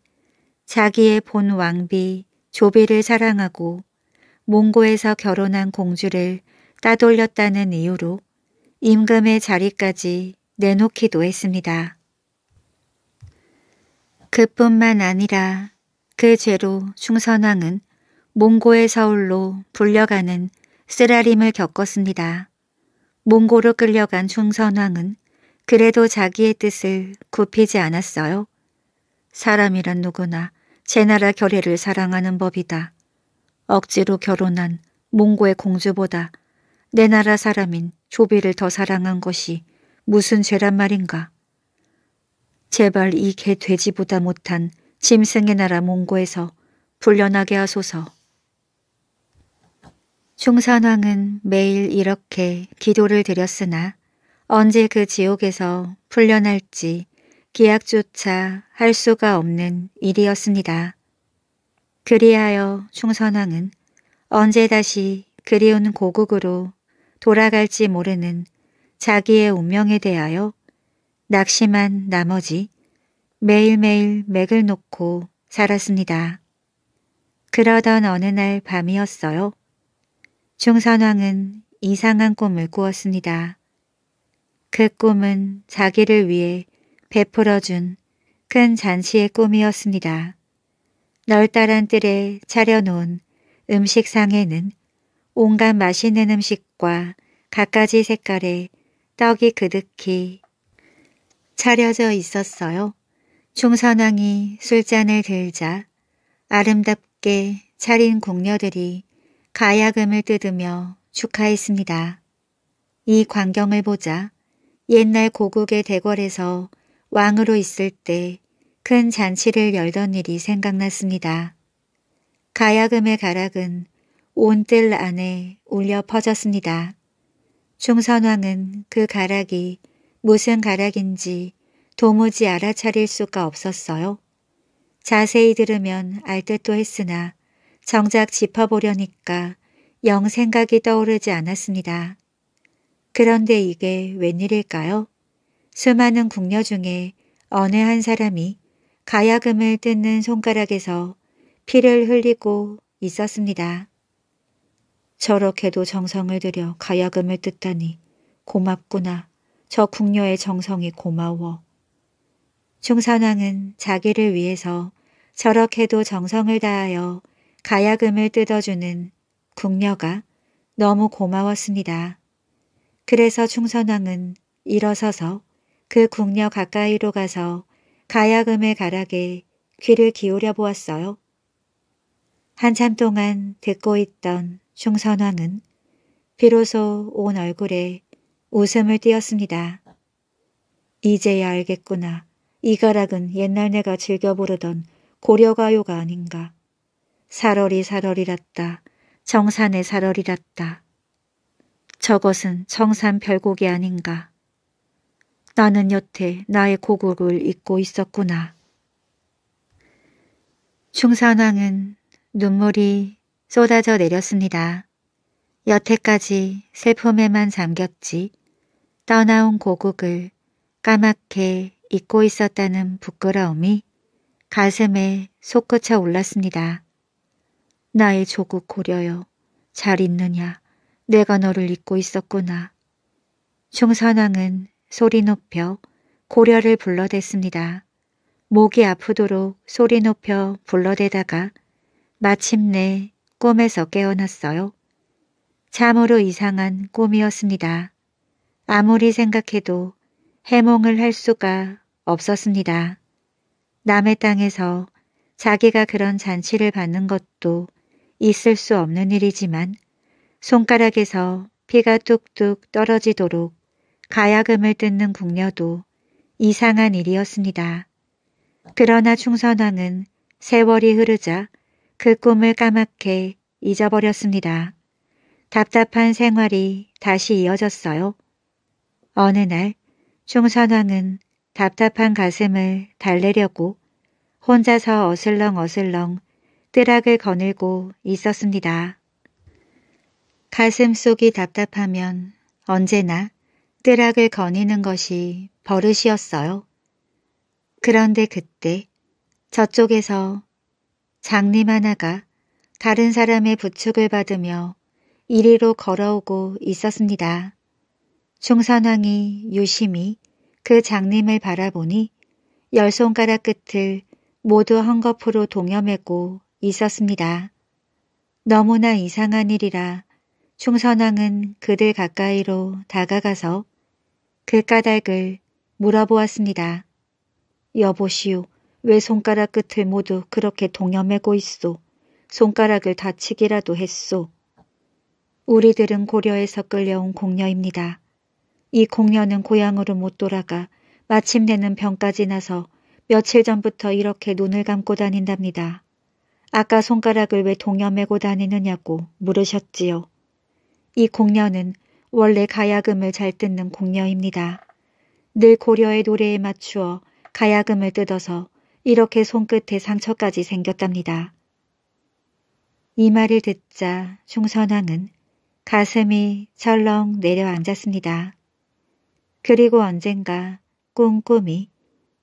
자기의 본 왕비 조비를 사랑하고 몽고에서 결혼한 공주를 따돌렸다는 이유로 임금의 자리까지 내놓기도 했습니다. 그뿐만 아니라 그 죄로 충선왕은 몽고의 서울로 불려가는 쓰라림을 겪었습니다. 몽고로 끌려간 충선왕은 그래도 자기의 뜻을 굽히지 않았어요. 사람이란 누구나 제 나라 결혜를 사랑하는 법이다. 억지로 결혼한 몽고의 공주보다 내 나라 사람인 조비를 더 사랑한 것이 무슨 죄란 말인가. 제발 이 개 돼지보다 못한 짐승의 나라 몽고에서 불려나게 하소서. 충산왕은 매일 이렇게 기도를 드렸으나 언제 그 지옥에서 풀려날지 기약조차 할 수가 없는 일이었습니다. 그리하여 충선왕은 언제 다시 그리운 고국으로 돌아갈지 모르는 자기의 운명에 대하여 낙심한 나머지 매일매일 맥을 놓고 살았습니다. 그러던 어느 날 밤이었어요. 중선왕은 이상한 꿈을 꾸었습니다. 그 꿈은 자기를 위해 베풀어준 큰 잔치의 꿈이었습니다. 널따란 뜰에 차려놓은 음식상에는 온갖 맛있는 음식과 갖가지 색깔의 떡이 그득히 차려져 있었어요. 중선왕이 술잔을 들자 아름답게 차린 궁녀들이 가야금을 뜯으며 축하했습니다. 이 광경을 보자 옛날 고국의 대궐에서 왕으로 있을 때 큰 잔치를 열던 일이 생각났습니다. 가야금의 가락은 온 뜰 안에 울려 퍼졌습니다. 충선왕은 그 가락이 무슨 가락인지 도무지 알아차릴 수가 없었어요. 자세히 들으면 알 듯도 했으나 정작 짚어보려니까 영 생각이 떠오르지 않았습니다. 그런데 이게 웬일일까요? 수많은 궁녀 중에 어느 한 사람이 가야금을 뜯는 손가락에서 피를 흘리고 있었습니다. 저렇게도 정성을 들여 가야금을 뜯다니 고맙구나. 저 궁녀의 정성이 고마워. 중선왕은 자기를 위해서 저렇게도 정성을 다하여 가야금을 뜯어주는 궁녀가 너무 고마웠습니다. 그래서 충선왕은 일어서서 그 궁녀 가까이로 가서 가야금의 가락에 귀를 기울여 보았어요. 한참 동안 듣고 있던 충선왕은 비로소 온 얼굴에 웃음을 띄었습니다. 이제야 알겠구나. 이 가락은 옛날 내가 즐겨 부르던 고려가요가 아닌가. 사러리 사러리랐다. 정산의 사러리랐다. 저것은 정산 별곡이 아닌가. 나는 여태 나의 고국을 잊고 있었구나. 중산왕은 눈물이 쏟아져 내렸습니다. 여태까지 슬픔에만 잠겼지 떠나온 고국을 까맣게 잊고 있었다는 부끄러움이 가슴에 솟구쳐 올랐습니다. 나의 조국 고려여 잘 있느냐 내가 너를 잊고 있었구나. 충선왕은 소리 높여 고려를 불러댔습니다. 목이 아프도록 소리 높여 불러대다가 마침내 꿈에서 깨어났어요. 참으로 이상한 꿈이었습니다. 아무리 생각해도 해몽을 할 수가 없었습니다. 남의 땅에서 자기가 그런 잔치를 받는 것도 있을 수 없는 일이지만 손가락에서 피가 뚝뚝 떨어지도록 가야금을 뜯는 궁녀도 이상한 일이었습니다. 그러나 충선왕은 세월이 흐르자 그 꿈을 까맣게 잊어버렸습니다. 답답한 생활이 다시 이어졌어요. 어느 날 충선왕은 답답한 가슴을 달래려고 혼자서 어슬렁어슬렁 뜨락을거늘고 있었습니다. 가슴 속이 답답하면 언제나 뜨락을 거니는 것이 버릇이었어요. 그런데 그때 저쪽에서 장님 하나가 다른 사람의 부축을 받으며 이리로 걸어오고 있었습니다. 중선왕이 유심히 그 장님을 바라보니 열 손가락 끝을 모두 헝겊으로 동여매고 있었습니다. 너무나 이상한 일이라 충선왕은 그들 가까이로 다가가서 그 까닭을 물어보았습니다. 여보시오, 왜 손가락 끝을 모두 그렇게 동여매고 있소? 손가락을 다치기라도 했소? 우리들은 고려에서 끌려온 공녀입니다. 이 공녀는 고향으로 못 돌아가 마침내는 병까지 나서 며칠 전부터 이렇게 눈을 감고 다닌답니다. 아까 손가락을 왜 동여매고 다니느냐고 물으셨지요. 이 공녀는 원래 가야금을 잘 뜯는 공녀입니다. 늘 고려의 노래에 맞추어 가야금을 뜯어서 이렇게 손끝에 상처까지 생겼답니다. 이 말을 듣자 중선왕은 가슴이 철렁 내려앉았습니다. 그리고 언젠가 꼼꼼히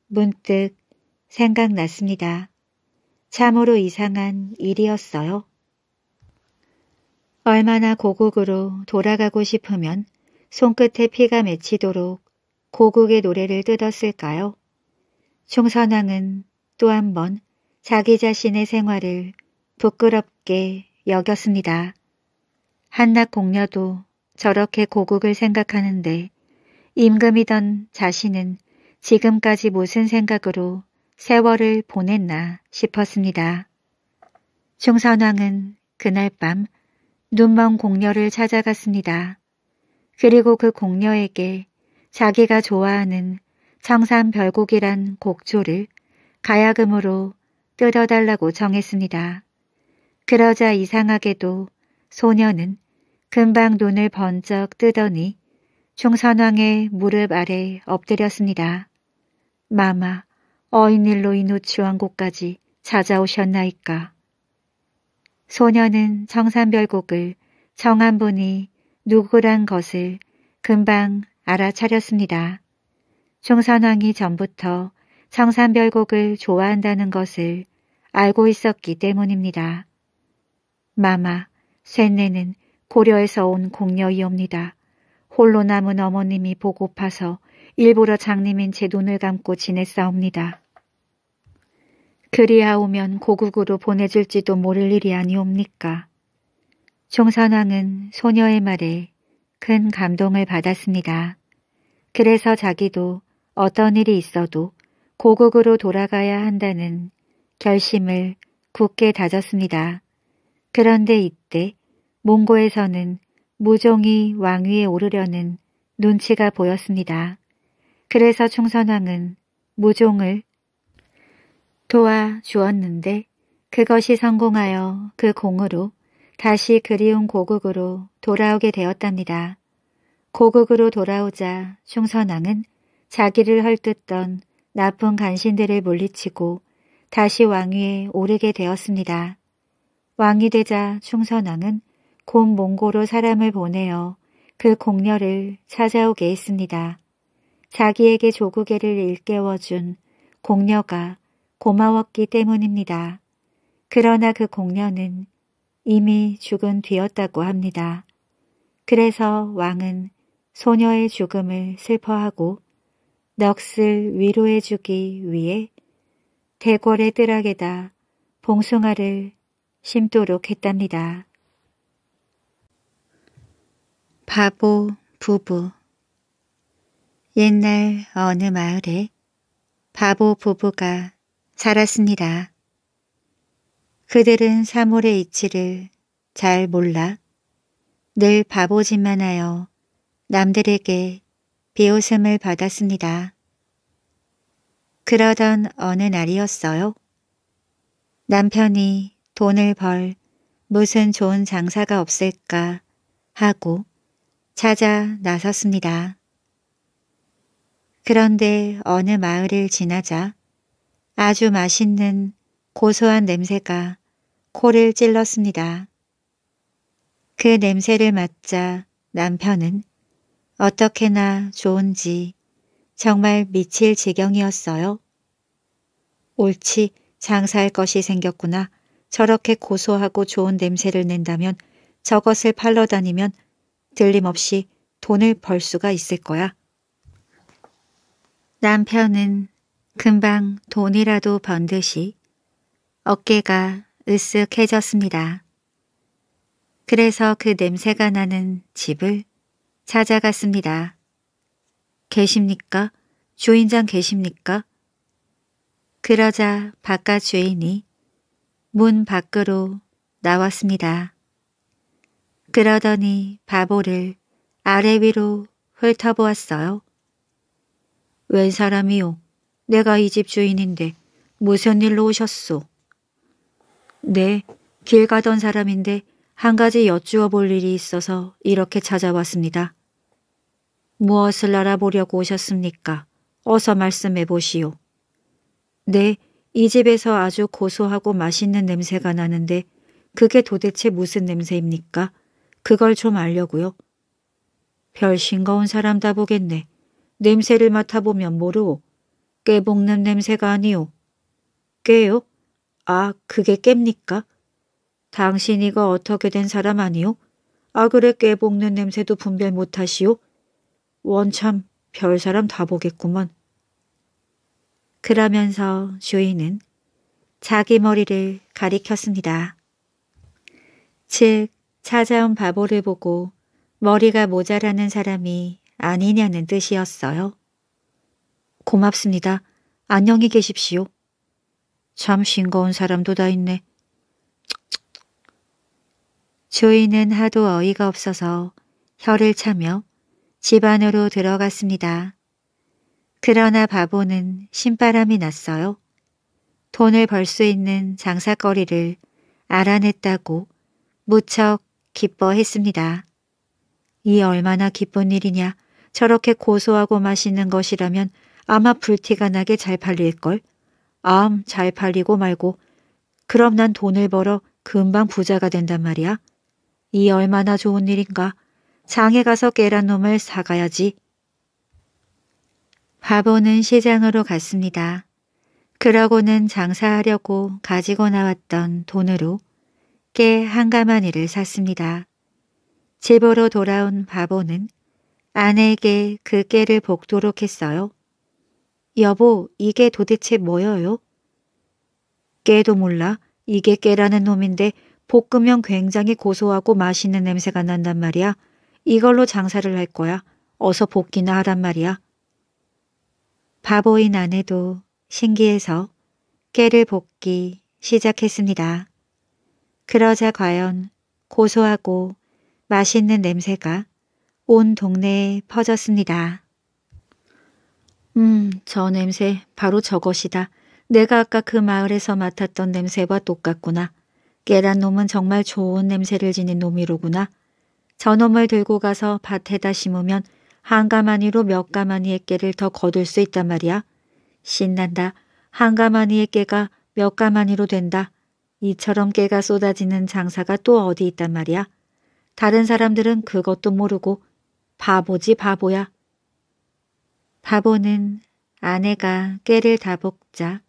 문득 생각났습니다. 참으로 이상한 일이었어요. 얼마나 고국으로 돌아가고 싶으면 손끝에 피가 맺히도록 고국의 노래를 뜯었을까요? 충선왕은 또 한 번 자기 자신의 생활을 부끄럽게 여겼습니다. 한낱 공녀도 저렇게 고국을 생각하는데 임금이던 자신은 지금까지 무슨 생각으로 세월을 보냈나 싶었습니다. 충선왕은 그날 밤 눈먼 공녀를 찾아갔습니다. 그리고 그 공녀에게 자기가 좋아하는 청산별곡이란 곡조를 가야금으로 뜯어달라고 정했습니다. 그러자 이상하게도 소녀는 금방 눈을 번쩍 뜨더니 충선왕의 무릎 아래 엎드렸습니다. 마마, 어인일로 이노치왕국까지 찾아오셨나이까. 소녀는 청산별곡을 정한 분이 누구란 것을 금방 알아차렸습니다. 충선왕이 전부터 청산별곡을 좋아한다는 것을 알고 있었기 때문입니다. 마마, 쇠내는 고려에서 온 공녀이옵니다. 홀로 남은 어머님이 보고파서 일부러 장님인 제 눈을 감고 지냈사옵니다. 그리하오면 고국으로 보내줄지도 모를 일이 아니옵니까? 종선왕은 소녀의 말에 큰 감동을 받았습니다. 그래서 자기도 어떤 일이 있어도 고국으로 돌아가야 한다는 결심을 굳게 다졌습니다. 그런데 이때 몽고에서는 무종이 왕위에 오르려는 눈치가 보였습니다. 그래서 충선왕은 무종을 도와 주었는데 그것이 성공하여 그 공으로 다시 그리운 고국으로 돌아오게 되었답니다. 고국으로 돌아오자 충선왕은 자기를 헐뜯던 나쁜 간신들을 물리치고 다시 왕위에 오르게 되었습니다. 왕이 되자 충선왕은 곧 몽고로 사람을 보내어 그 공녀를 찾아오게 했습니다. 자기에게 조국애를 일깨워준 공녀가 고마웠기 때문입니다. 그러나 그 공녀는 이미 죽은 뒤였다고 합니다. 그래서 왕은 소녀의 죽음을 슬퍼하고 넋을 위로해주기 위해 대궐의 뜰락에다 봉숭아를 심도록 했답니다. 바보 부부 옛날 어느 마을에 바보 부부가 자랐습니다. 그들은 사물의 이치를 잘 몰라 늘 바보짓만 하여 남들에게 비웃음을 받았습니다. 그러던 어느 날이었어요. 남편이 돈을 벌 무슨 좋은 장사가 없을까 하고 찾아 나섰습니다. 그런데 어느 마을을 지나자 아주 맛있는 고소한 냄새가 코를 찔렀습니다. 그 냄새를 맡자 남편은 어떻게나 좋은지 정말 미칠 지경이었어요. 옳지 장사할 것이 생겼구나. 저렇게 고소하고 좋은 냄새를 낸다면 저것을 팔러 다니면 들림없이 돈을 벌 수가 있을 거야. 남편은 금방 돈이라도 번 듯이 어깨가 으쓱해졌습니다. 그래서 그 냄새가 나는 집을 찾아갔습니다. 계십니까? 주인장 계십니까? 그러자 바깥 주인이 문 밖으로 나왔습니다. 그러더니 바보를 아래 위로 훑어보았어요. 웬 사람이요? 내가 이 집 주인인데 무슨 일로 오셨소? 네, 길 가던 사람인데 한 가지 여쭈어 볼 일이 있어서 이렇게 찾아왔습니다. 무엇을 알아보려고 오셨습니까? 어서 말씀해 보시오. 네, 이 집에서 아주 고소하고 맛있는 냄새가 나는데 그게 도대체 무슨 냄새입니까? 그걸 좀 알려고요. 별 싱거운 사람다 보겠네. 냄새를 맡아보면 모르오. 깨 볶는 냄새가 아니오. 깨요? 아, 그게 깹니까? 당신이가 어떻게 된 사람 아니오? 아, 그래 깨 볶는 냄새도 분별 못하시오? 원참 별 사람 다 보겠구먼. 그러면서 주인은 자기 머리를 가리켰습니다. 즉, 찾아온 바보를 보고 머리가 모자라는 사람이 아니냐는 뜻이었어요. 고맙습니다. 안녕히 계십시오. 참 싱거운 사람도 다 있네. 조이는 하도 어이가 없어서 혀를 차며 집 안으로 들어갔습니다. 그러나 바보는 신바람이 났어요. 돈을 벌 수 있는 장사거리를 알아냈다고 무척 기뻐했습니다. 이 얼마나 기쁜 일이냐. 저렇게 고소하고 맛있는 것이라면 아마 불티가 나게 잘 팔릴걸. 암, 잘 팔리고 말고. 그럼 난 돈을 벌어 금방 부자가 된단 말이야. 이 얼마나 좋은 일인가. 장에 가서 깨란 놈을 사가야지. 바보는 시장으로 갔습니다. 그러고는 장사하려고 가지고 나왔던 돈으로 깨 한가마니를 샀습니다. 집으로 돌아온 바보는 아내에게 그 깨를 복도록 했어요. 여보, 이게 도대체 뭐여요? 깨도 몰라. 이게 깨라는 놈인데 볶으면 굉장히 고소하고 맛있는 냄새가 난단 말이야. 이걸로 장사를 할 거야. 어서 볶기나 하란 말이야. 바보인 아내도 신기해서 깨를 볶기 시작했습니다. 그러자 과연 고소하고 맛있는 냄새가 온 동네에 퍼졌습니다. 음, 저 냄새 바로 저것이다. 내가 아까 그 마을에서 맡았던 냄새와 똑같구나. 깨란 놈은 정말 좋은 냄새를 지닌 놈이로구나. 저놈을 들고 가서 밭에다 심으면 한 가마니로 몇 가마니의 깨를 더 거둘 수 있단 말이야. 신난다. 한 가마니의 깨가 몇 가마니로 된다. 이처럼 깨가 쏟아지는 장사가 또 어디 있단 말이야. 다른 사람들은 그것도 모르고 바보지 바보야 바보는 아내가 깨를 다 볶자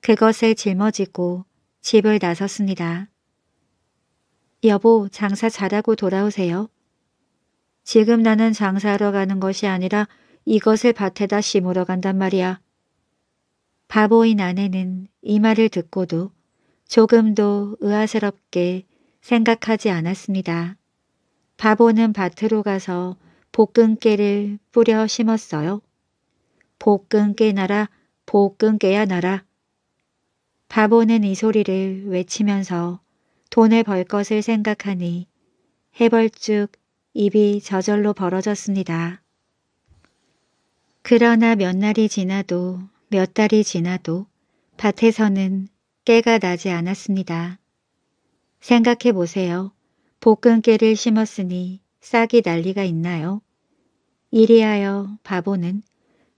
그것을 짊어지고 집을 나섰습니다. 여보, 장사 잘하고 돌아오세요. 지금 나는 장사하러 가는 것이 아니라 이것을 밭에다 심으러 간단 말이야. 바보인 아내는 이 말을 듣고도 조금도 의아스럽게 생각하지 않았습니다. 바보는 밭으로 가서 볶은 깨를 뿌려 심었어요. 복근 깨나라 복근 깨야 나라. 바보는 이 소리를 외치면서 돈을 벌 것을 생각하니 해벌쭉 입이 저절로 벌어졌습니다. 그러나 몇 날이 지나도 몇 달이 지나도 밭에서는 깨가 나지 않았습니다. 생각해 보세요. 볶음깨를 심었으니 싹이 난리가 있나요? 이리하여 바보는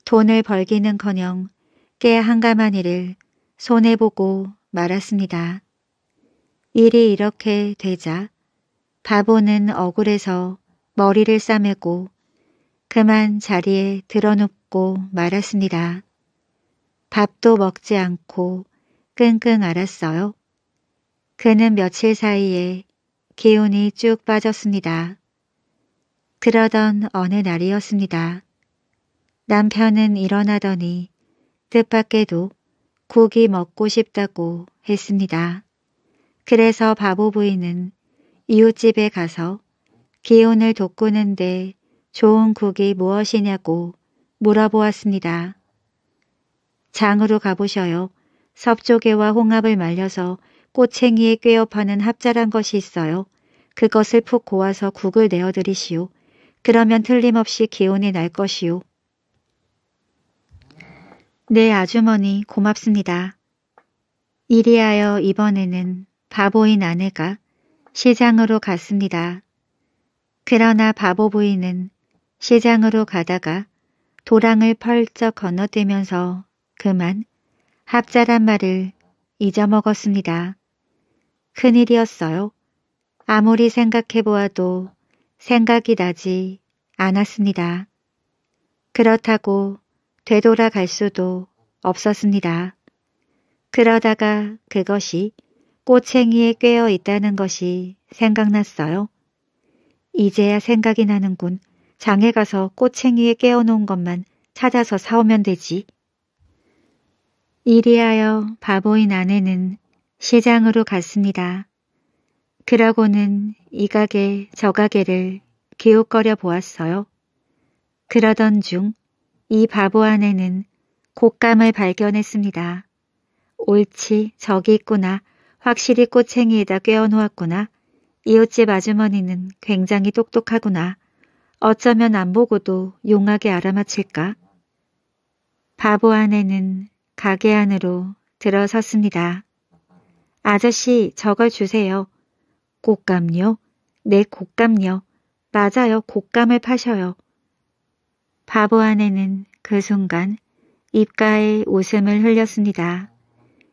돈을 벌기는커녕 꽤 한가한 일을 손해보고 말았습니다. 일이 이렇게 되자 바보는 억울해서 머리를 싸매고 그만 자리에 드러눕고 말았습니다. 밥도 먹지 않고 끙끙 앓았어요. 그는 며칠 사이에 기운이 쭉 빠졌습니다. 그러던 어느 날이었습니다. 남편은 일어나더니 뜻밖에도 고기 먹고 싶다고 했습니다. 그래서 바보 부인은 이웃집에 가서 기운을 돋구는데 좋은 국이 무엇이냐고 물어보았습니다. 장으로 가보셔요. 섭조개와 홍합을 말려서 꼬챙이에 꿰어 파는 합자란 것이 있어요. 그것을 푹 고아서 국을 내어드리시오. 그러면 틀림없이 기운이 날 것이오. 네, 아주머니, 고맙습니다. 이리하여 이번에는 바보인 아내가 시장으로 갔습니다. 그러나 바보 부인은 시장으로 가다가 도랑을 펄쩍 건너뛰면서 그만 합자란 말을 잊어먹었습니다. 큰일이었어요. 아무리 생각해보아도 생각이 나지 않았습니다. 그렇다고 되돌아갈 수도 없었습니다. 그러다가 그것이 꼬챙이에 꿰어 있다는 것이 생각났어요. 이제야 생각이 나는군. 장에 가서 꼬챙이에 깨어놓은 것만 찾아서 사오면 되지. 이리하여 바보인 아내는 시장으로 갔습니다. 그러고는 이 가게 저 가게를 기웃거려 보았어요. 그러던 중이 바보 안에는 곶감을 발견했습니다. 옳지, 저기 있구나. 확실히 꼬챙이에다 꿰어놓았구나. 이웃집 아주머니는 굉장히 똑똑하구나. 어쩌면 안 보고도 용하게 알아맞힐까? 바보 안에는 가게 안으로 들어섰습니다. 아저씨, 저걸 주세요. 곶감요? 네, 곶감요. 맞아요, 곶감을 파셔요. 바보 아내는 그 순간 입가에 웃음을 흘렸습니다.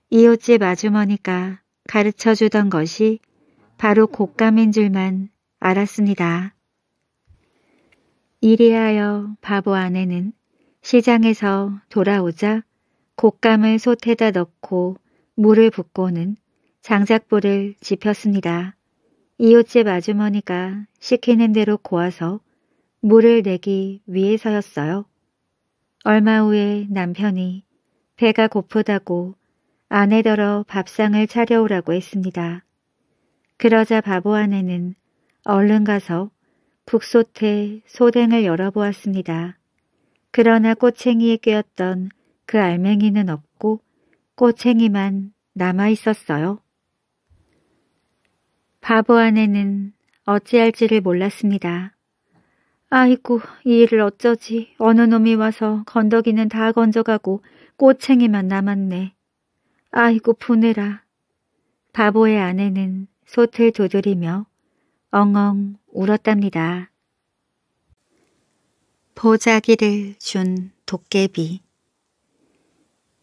이웃집 아주머니가 가르쳐주던 것이 바로 곶감인 줄만 알았습니다. 이리하여 바보 아내는 시장에서 돌아오자 곶감을 솥에다 넣고 물을 붓고는 장작불을 지폈습니다. 이웃집 아주머니가 시키는 대로 고아서 물을 내기 위해서였어요. 얼마 후에 남편이 배가 고프다고 아내더러 밥상을 차려오라고 했습니다. 그러자 바보 아내는 얼른 가서 북솥에 소댕을 열어보았습니다. 그러나 꼬챙이에 꿰었던 그 알맹이는 없고 꼬챙이만 남아 있었어요. 바보 아내는 어찌할지를 몰랐습니다. 아이고, 이 일을 어쩌지. 어느 놈이 와서 건더기는 다 건져가고 꼬챙이만 남았네. 아이고, 분해라. 바보의 아내는 솥을 두드리며 엉엉 울었답니다. 보자기를 준 도깨비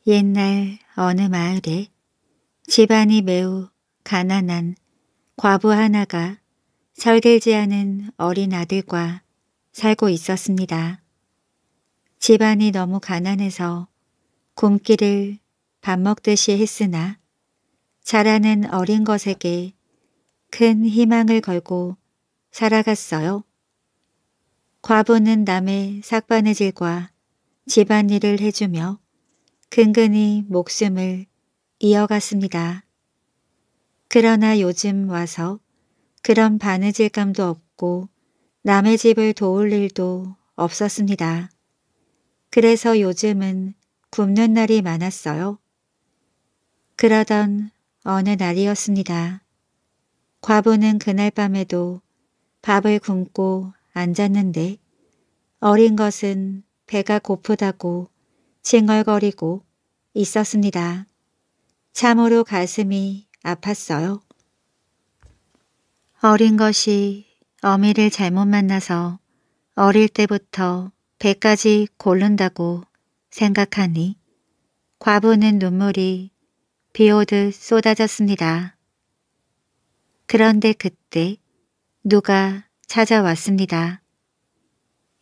옛날 어느 마을에 집안이 매우 가난한 과부 하나가 설들지 않은 어린 아들과 살고 있었습니다. 집안이 너무 가난해서 곰기를 밥 먹듯이 했으나 자라는 어린 것에게 큰 희망을 걸고 살아갔어요. 과부는 남의 삭바느질과 집안일을 해주며 근근히 목숨을 이어갔습니다. 그러나 요즘 와서 그런 바느질감도 없고 남의 집을 도울 일도 없었습니다. 그래서 요즘은 굶는 날이 많았어요. 그러던 어느 날이었습니다. 과부는 그날 밤에도 밥을 굶고 앉았는데 어린 것은 배가 고프다고 징얼거리고 있었습니다. 참으로 가슴이 아팠어요. 어린 것이 어미를 잘못 만나서 어릴 때부터 배까지 고른다고 생각하니 과부는 눈물이 비오듯 쏟아졌습니다. 그런데 그때 누가 찾아왔습니다.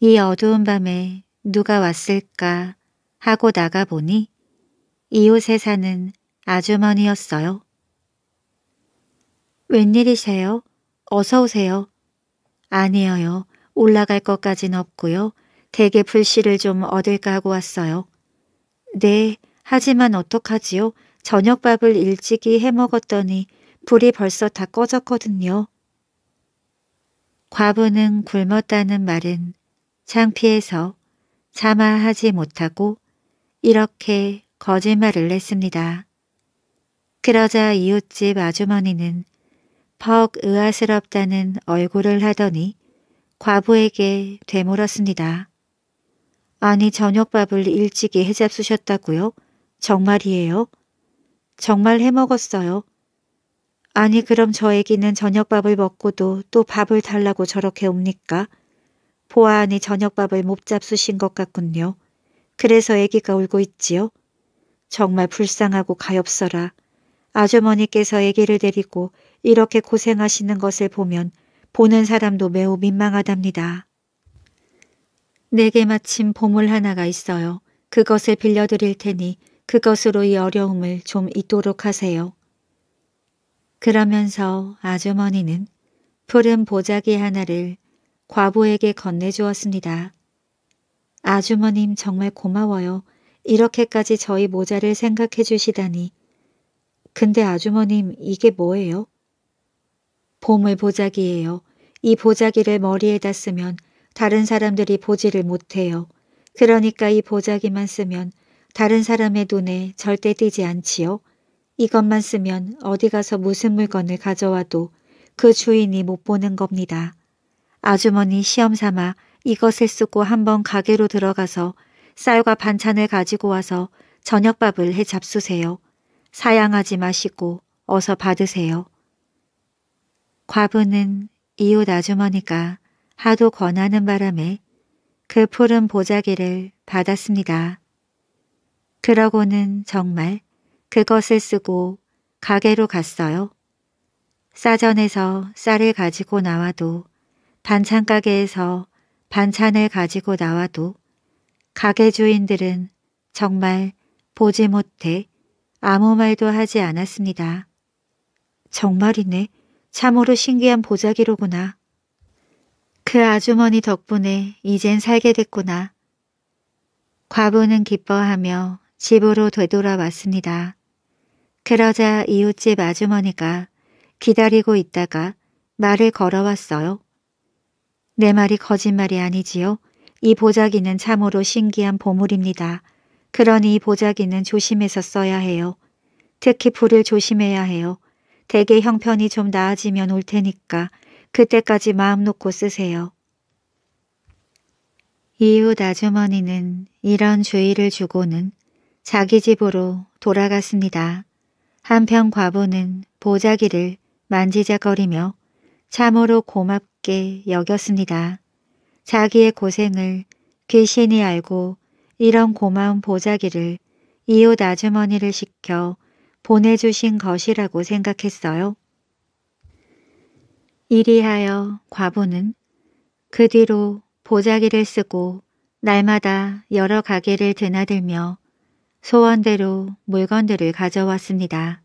이 어두운 밤에 누가 왔을까 하고 나가보니 이웃에 사는 아주머니였어요. 웬일이세요? 어서 오세요. 아니에요. 올라갈 것까진 없고요. 대게 불씨를 좀 얻을까 하고 왔어요. 네, 하지만 어떡하지요? 저녁밥을 일찍이 해먹었더니 불이 벌써 다 꺼졌거든요. 과부는 굶었다는 말은 창피해서 참아하지 못하고 이렇게 거짓말을 했습니다. 그러자 이웃집 아주머니는 퍽 의아스럽다는 얼굴을 하더니 과부에게 되물었습니다. 아니 저녁밥을 일찍이 해잡수셨다고요? 정말이에요? 정말 해먹었어요. 아니 그럼 저 애기는 저녁밥을 먹고도 또 밥을 달라고 저렇게 옵니까? 보아하니 저녁밥을 못 잡수신 것 같군요. 그래서 애기가 울고 있지요. 정말 불쌍하고 가엾어라. 아주머니께서 애기를 데리고 이렇게 고생하시는 것을 보면 보는 사람도 매우 민망하답니다. 내게 마침 보물 하나가 있어요. 그것을 빌려드릴 테니 그것으로 이 어려움을 좀 잊도록 하세요. 그러면서 아주머니는 푸른 보자기 하나를 과부에게 건네주었습니다. 아주머님 정말 고마워요. 이렇게까지 저희 모자를 생각해 주시다니. 근데 아주머님 이게 뭐예요? 보물 보자기예요. 이 보자기를 머리에다 쓰면 다른 사람들이 보지를 못해요. 그러니까 이 보자기만 쓰면 다른 사람의 눈에 절대 띄지 않지요. 이것만 쓰면 어디 가서 무슨 물건을 가져와도 그 주인이 못 보는 겁니다. 아주머니 시험 삼아 이것을 쓰고 한번 가게로 들어가서 쌀과 반찬을 가지고 와서 저녁밥을 해 잡수세요. 사양하지 마시고 어서 받으세요. 과부는 이웃 아주머니가 하도 권하는 바람에 그 푸른 보자기를 받았습니다. 그러고는 정말 그것을 쓰고 가게로 갔어요. 싸전에서 쌀을 가지고 나와도 반찬 가게에서 반찬을 가지고 나와도 가게 주인들은 정말 보지 못해 아무 말도 하지 않았습니다. 정말이네. 참으로 신기한 보자기로구나. 그 아주머니 덕분에 이젠 살게 됐구나. 과부는 기뻐하며 집으로 되돌아왔습니다. 그러자 이웃집 아주머니가 기다리고 있다가 말을 걸어왔어요. 내 말이 거짓말이 아니지요. 이 보자기는 참으로 신기한 보물입니다. 그러니 이 보자기는 조심해서 써야 해요. 특히 불을 조심해야 해요. 대개 형편이 좀 나아지면 올 테니까 그때까지 마음 놓고 쓰세요. 이웃 아주머니는 이런 주의를 주고는 자기 집으로 돌아갔습니다. 한편 과부는 보자기를 만지작거리며 참으로 고맙게 여겼습니다. 자기의 고생을 귀신이 알고 이런 고마운 보자기를 이웃 아주머니를 시켜 보내주신 것이라고 생각했어요. 이리하여 과부는 그 뒤로 보자기를 쓰고 날마다 여러 가게를 드나들며 소원대로 물건들을 가져왔습니다.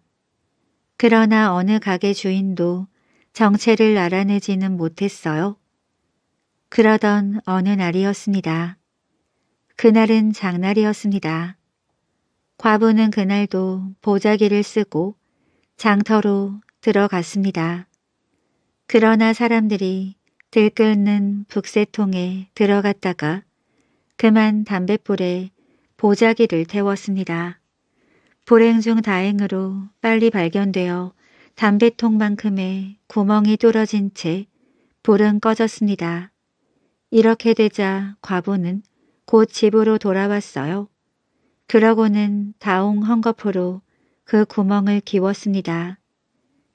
그러나 어느 가게 주인도 정체를 알아내지는 못했어요. 그러던 어느 날이었습니다. 그날은 장날이었습니다. 과부는 그날도 보자기를 쓰고 장터로 들어갔습니다. 그러나 사람들이 들끓는 북새통에 들어갔다가 그만 담뱃불에 보자기를 태웠습니다. 불행 중 다행으로 빨리 발견되어 담배통만큼의 구멍이 뚫어진 채 불은 꺼졌습니다. 이렇게 되자 과부는 곧 집으로 돌아왔어요. 그러고는 다홍 헝겊으로 그 구멍을 기웠습니다.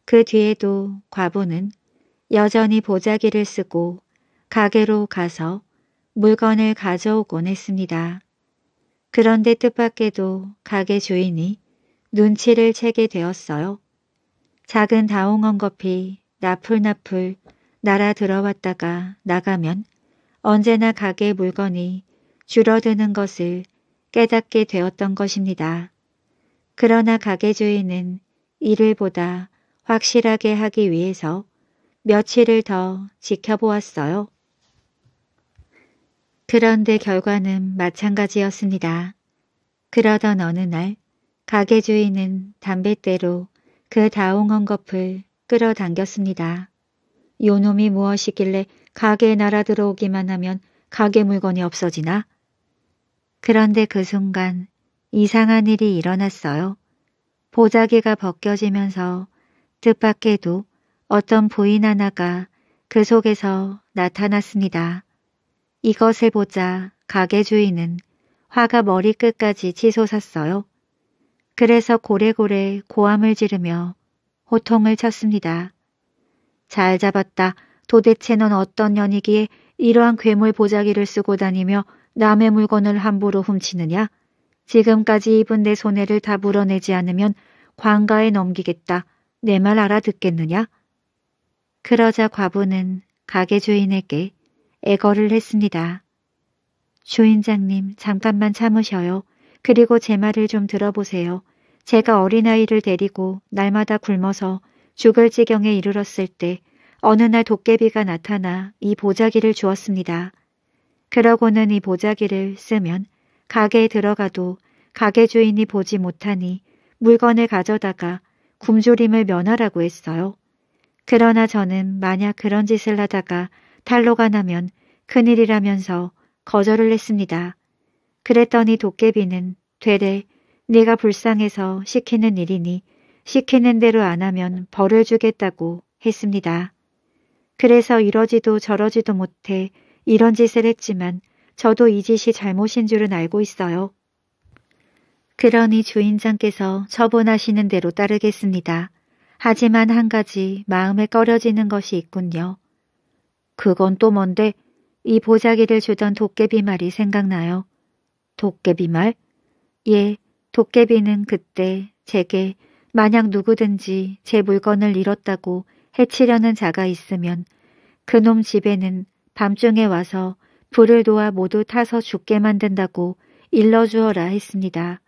그 뒤에도 과부는 여전히 보자기를 쓰고 가게로 가서 물건을 가져오곤 했습니다. 그런데 뜻밖에도 가게 주인이 눈치를 채게 되었어요. 작은 다홍 헝겊이 나풀나풀 날아 들어왔다가 나가면 언제나 가게 물건이 줄어드는 것을 깨닫게 되었던 것입니다. 그러나 가게 주인은 이를 보다 확실하게 하기 위해서 며칠을 더 지켜보았어요. 그런데 결과는 마찬가지였습니다. 그러던 어느 날 가게 주인은 담뱃대로 그다홍헌 거풀 끌어당겼습니다. 요놈이 무엇이길래 가게에 날아들어오기만 하면 가게 물건이 없어지나? 그런데 그 순간 이상한 일이 일어났어요. 보자기가 벗겨지면서 뜻밖에도 어떤 부인 하나가 그 속에서 나타났습니다. 이것을 보자 가게 주인은 화가 머리끝까지 치솟았어요. 그래서 고래고래 고함을 지르며 호통을 쳤습니다. 잘 잡았다. 도대체 넌 어떤 년이기에 이러한 괴물 보자기를 쓰고 다니며 남의 물건을 함부로 훔치느냐? 지금까지 입은 내 손해를 다 물어내지 않으면 광가에 넘기겠다. 내 말 알아듣겠느냐? 그러자 과부는 가게 주인에게 애거를 했습니다. 주인장님, 잠깐만 참으셔요. 그리고 제 말을 좀 들어보세요. 제가 어린아이를 데리고 날마다 굶어서 죽을 지경에 이르렀을 때 어느 날 도깨비가 나타나 이 보자기를 주었습니다. 그러고는 이 보자기를 쓰면 가게에 들어가도 가게 주인이 보지 못하니 물건을 가져다가 굶주림을 면하라고 했어요. 그러나 저는 만약 그런 짓을 하다가 탈로가 나면 큰일이라면서 거절을 했습니다. 그랬더니 도깨비는 되레 네가 불쌍해서 시키는 일이니 시키는 대로 안 하면 벌을 주겠다고 했습니다. 그래서 이러지도 저러지도 못해 이런 짓을 했지만 저도 이 짓이 잘못인 줄은 알고 있어요. 그러니 주인장께서 처분하시는 대로 따르겠습니다. 하지만 한 가지 마음에 꺼려지는 것이 있군요. 그건 또 뭔데 이 보자기를 주던 도깨비 말이 생각나요. 도깨비 말? 예, 도깨비는 그때 제게 만약 누구든지 제 물건을 잃었다고 해치려는 자가 있으면 그놈 집에는 밤중에 와서 불을 놓아 모두 타서 죽게 만든다고 일러주어라 했습니다.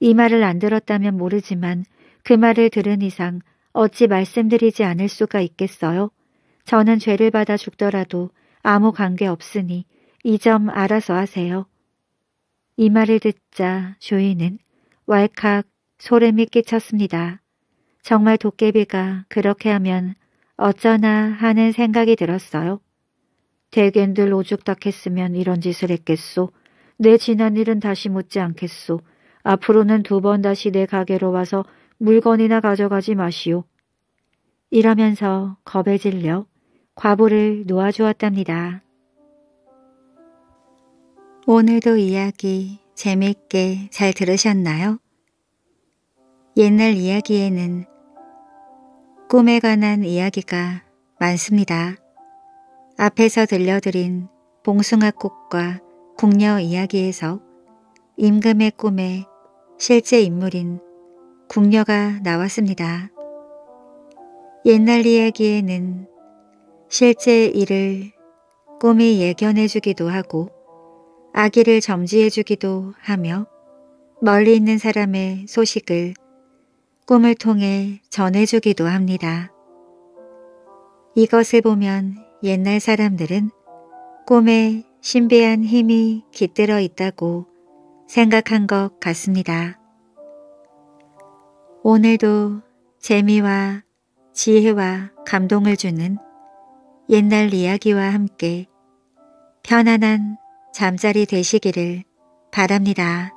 이 말을 안 들었다면 모르지만 그 말을 들은 이상 어찌 말씀드리지 않을 수가 있겠어요? 저는 죄를 받아 죽더라도 아무 관계 없으니 이 점 알아서 하세요. 이 말을 듣자 조이는 왈칵 소름이 끼쳤습니다. 정말 도깨비가 그렇게 하면 어쩌나 하는 생각이 들었어요. 대겐들 오죽닥했으면 이런 짓을 했겠소. 내 지난 일은 다시 묻지 않겠소. 앞으로는 두 번 다시 내 가게로 와서 물건이나 가져가지 마시오. 이러면서 겁에 질려 과부를 놓아주었답니다. 오늘도 이야기 재밌게 잘 들으셨나요? 옛날 이야기에는 꿈에 관한 이야기가 많습니다. 앞에서 들려드린 봉숭아꽃과 궁녀 이야기에서 임금의 꿈에 실제 인물인 궁녀가 나왔습니다. 옛날 이야기에는 실제 일을 꿈이 예견해주기도 하고 아기를 점지해주기도 하며 멀리 있는 사람의 소식을 꿈을 통해 전해주기도 합니다. 이것을 보면 옛날 사람들은 꿈에 신비한 힘이 깃들어 있다고 생각한 것 같습니다. 오늘도 재미와 지혜와 감동을 주는 옛날 이야기와 함께 편안한 잠자리 되시기를 바랍니다.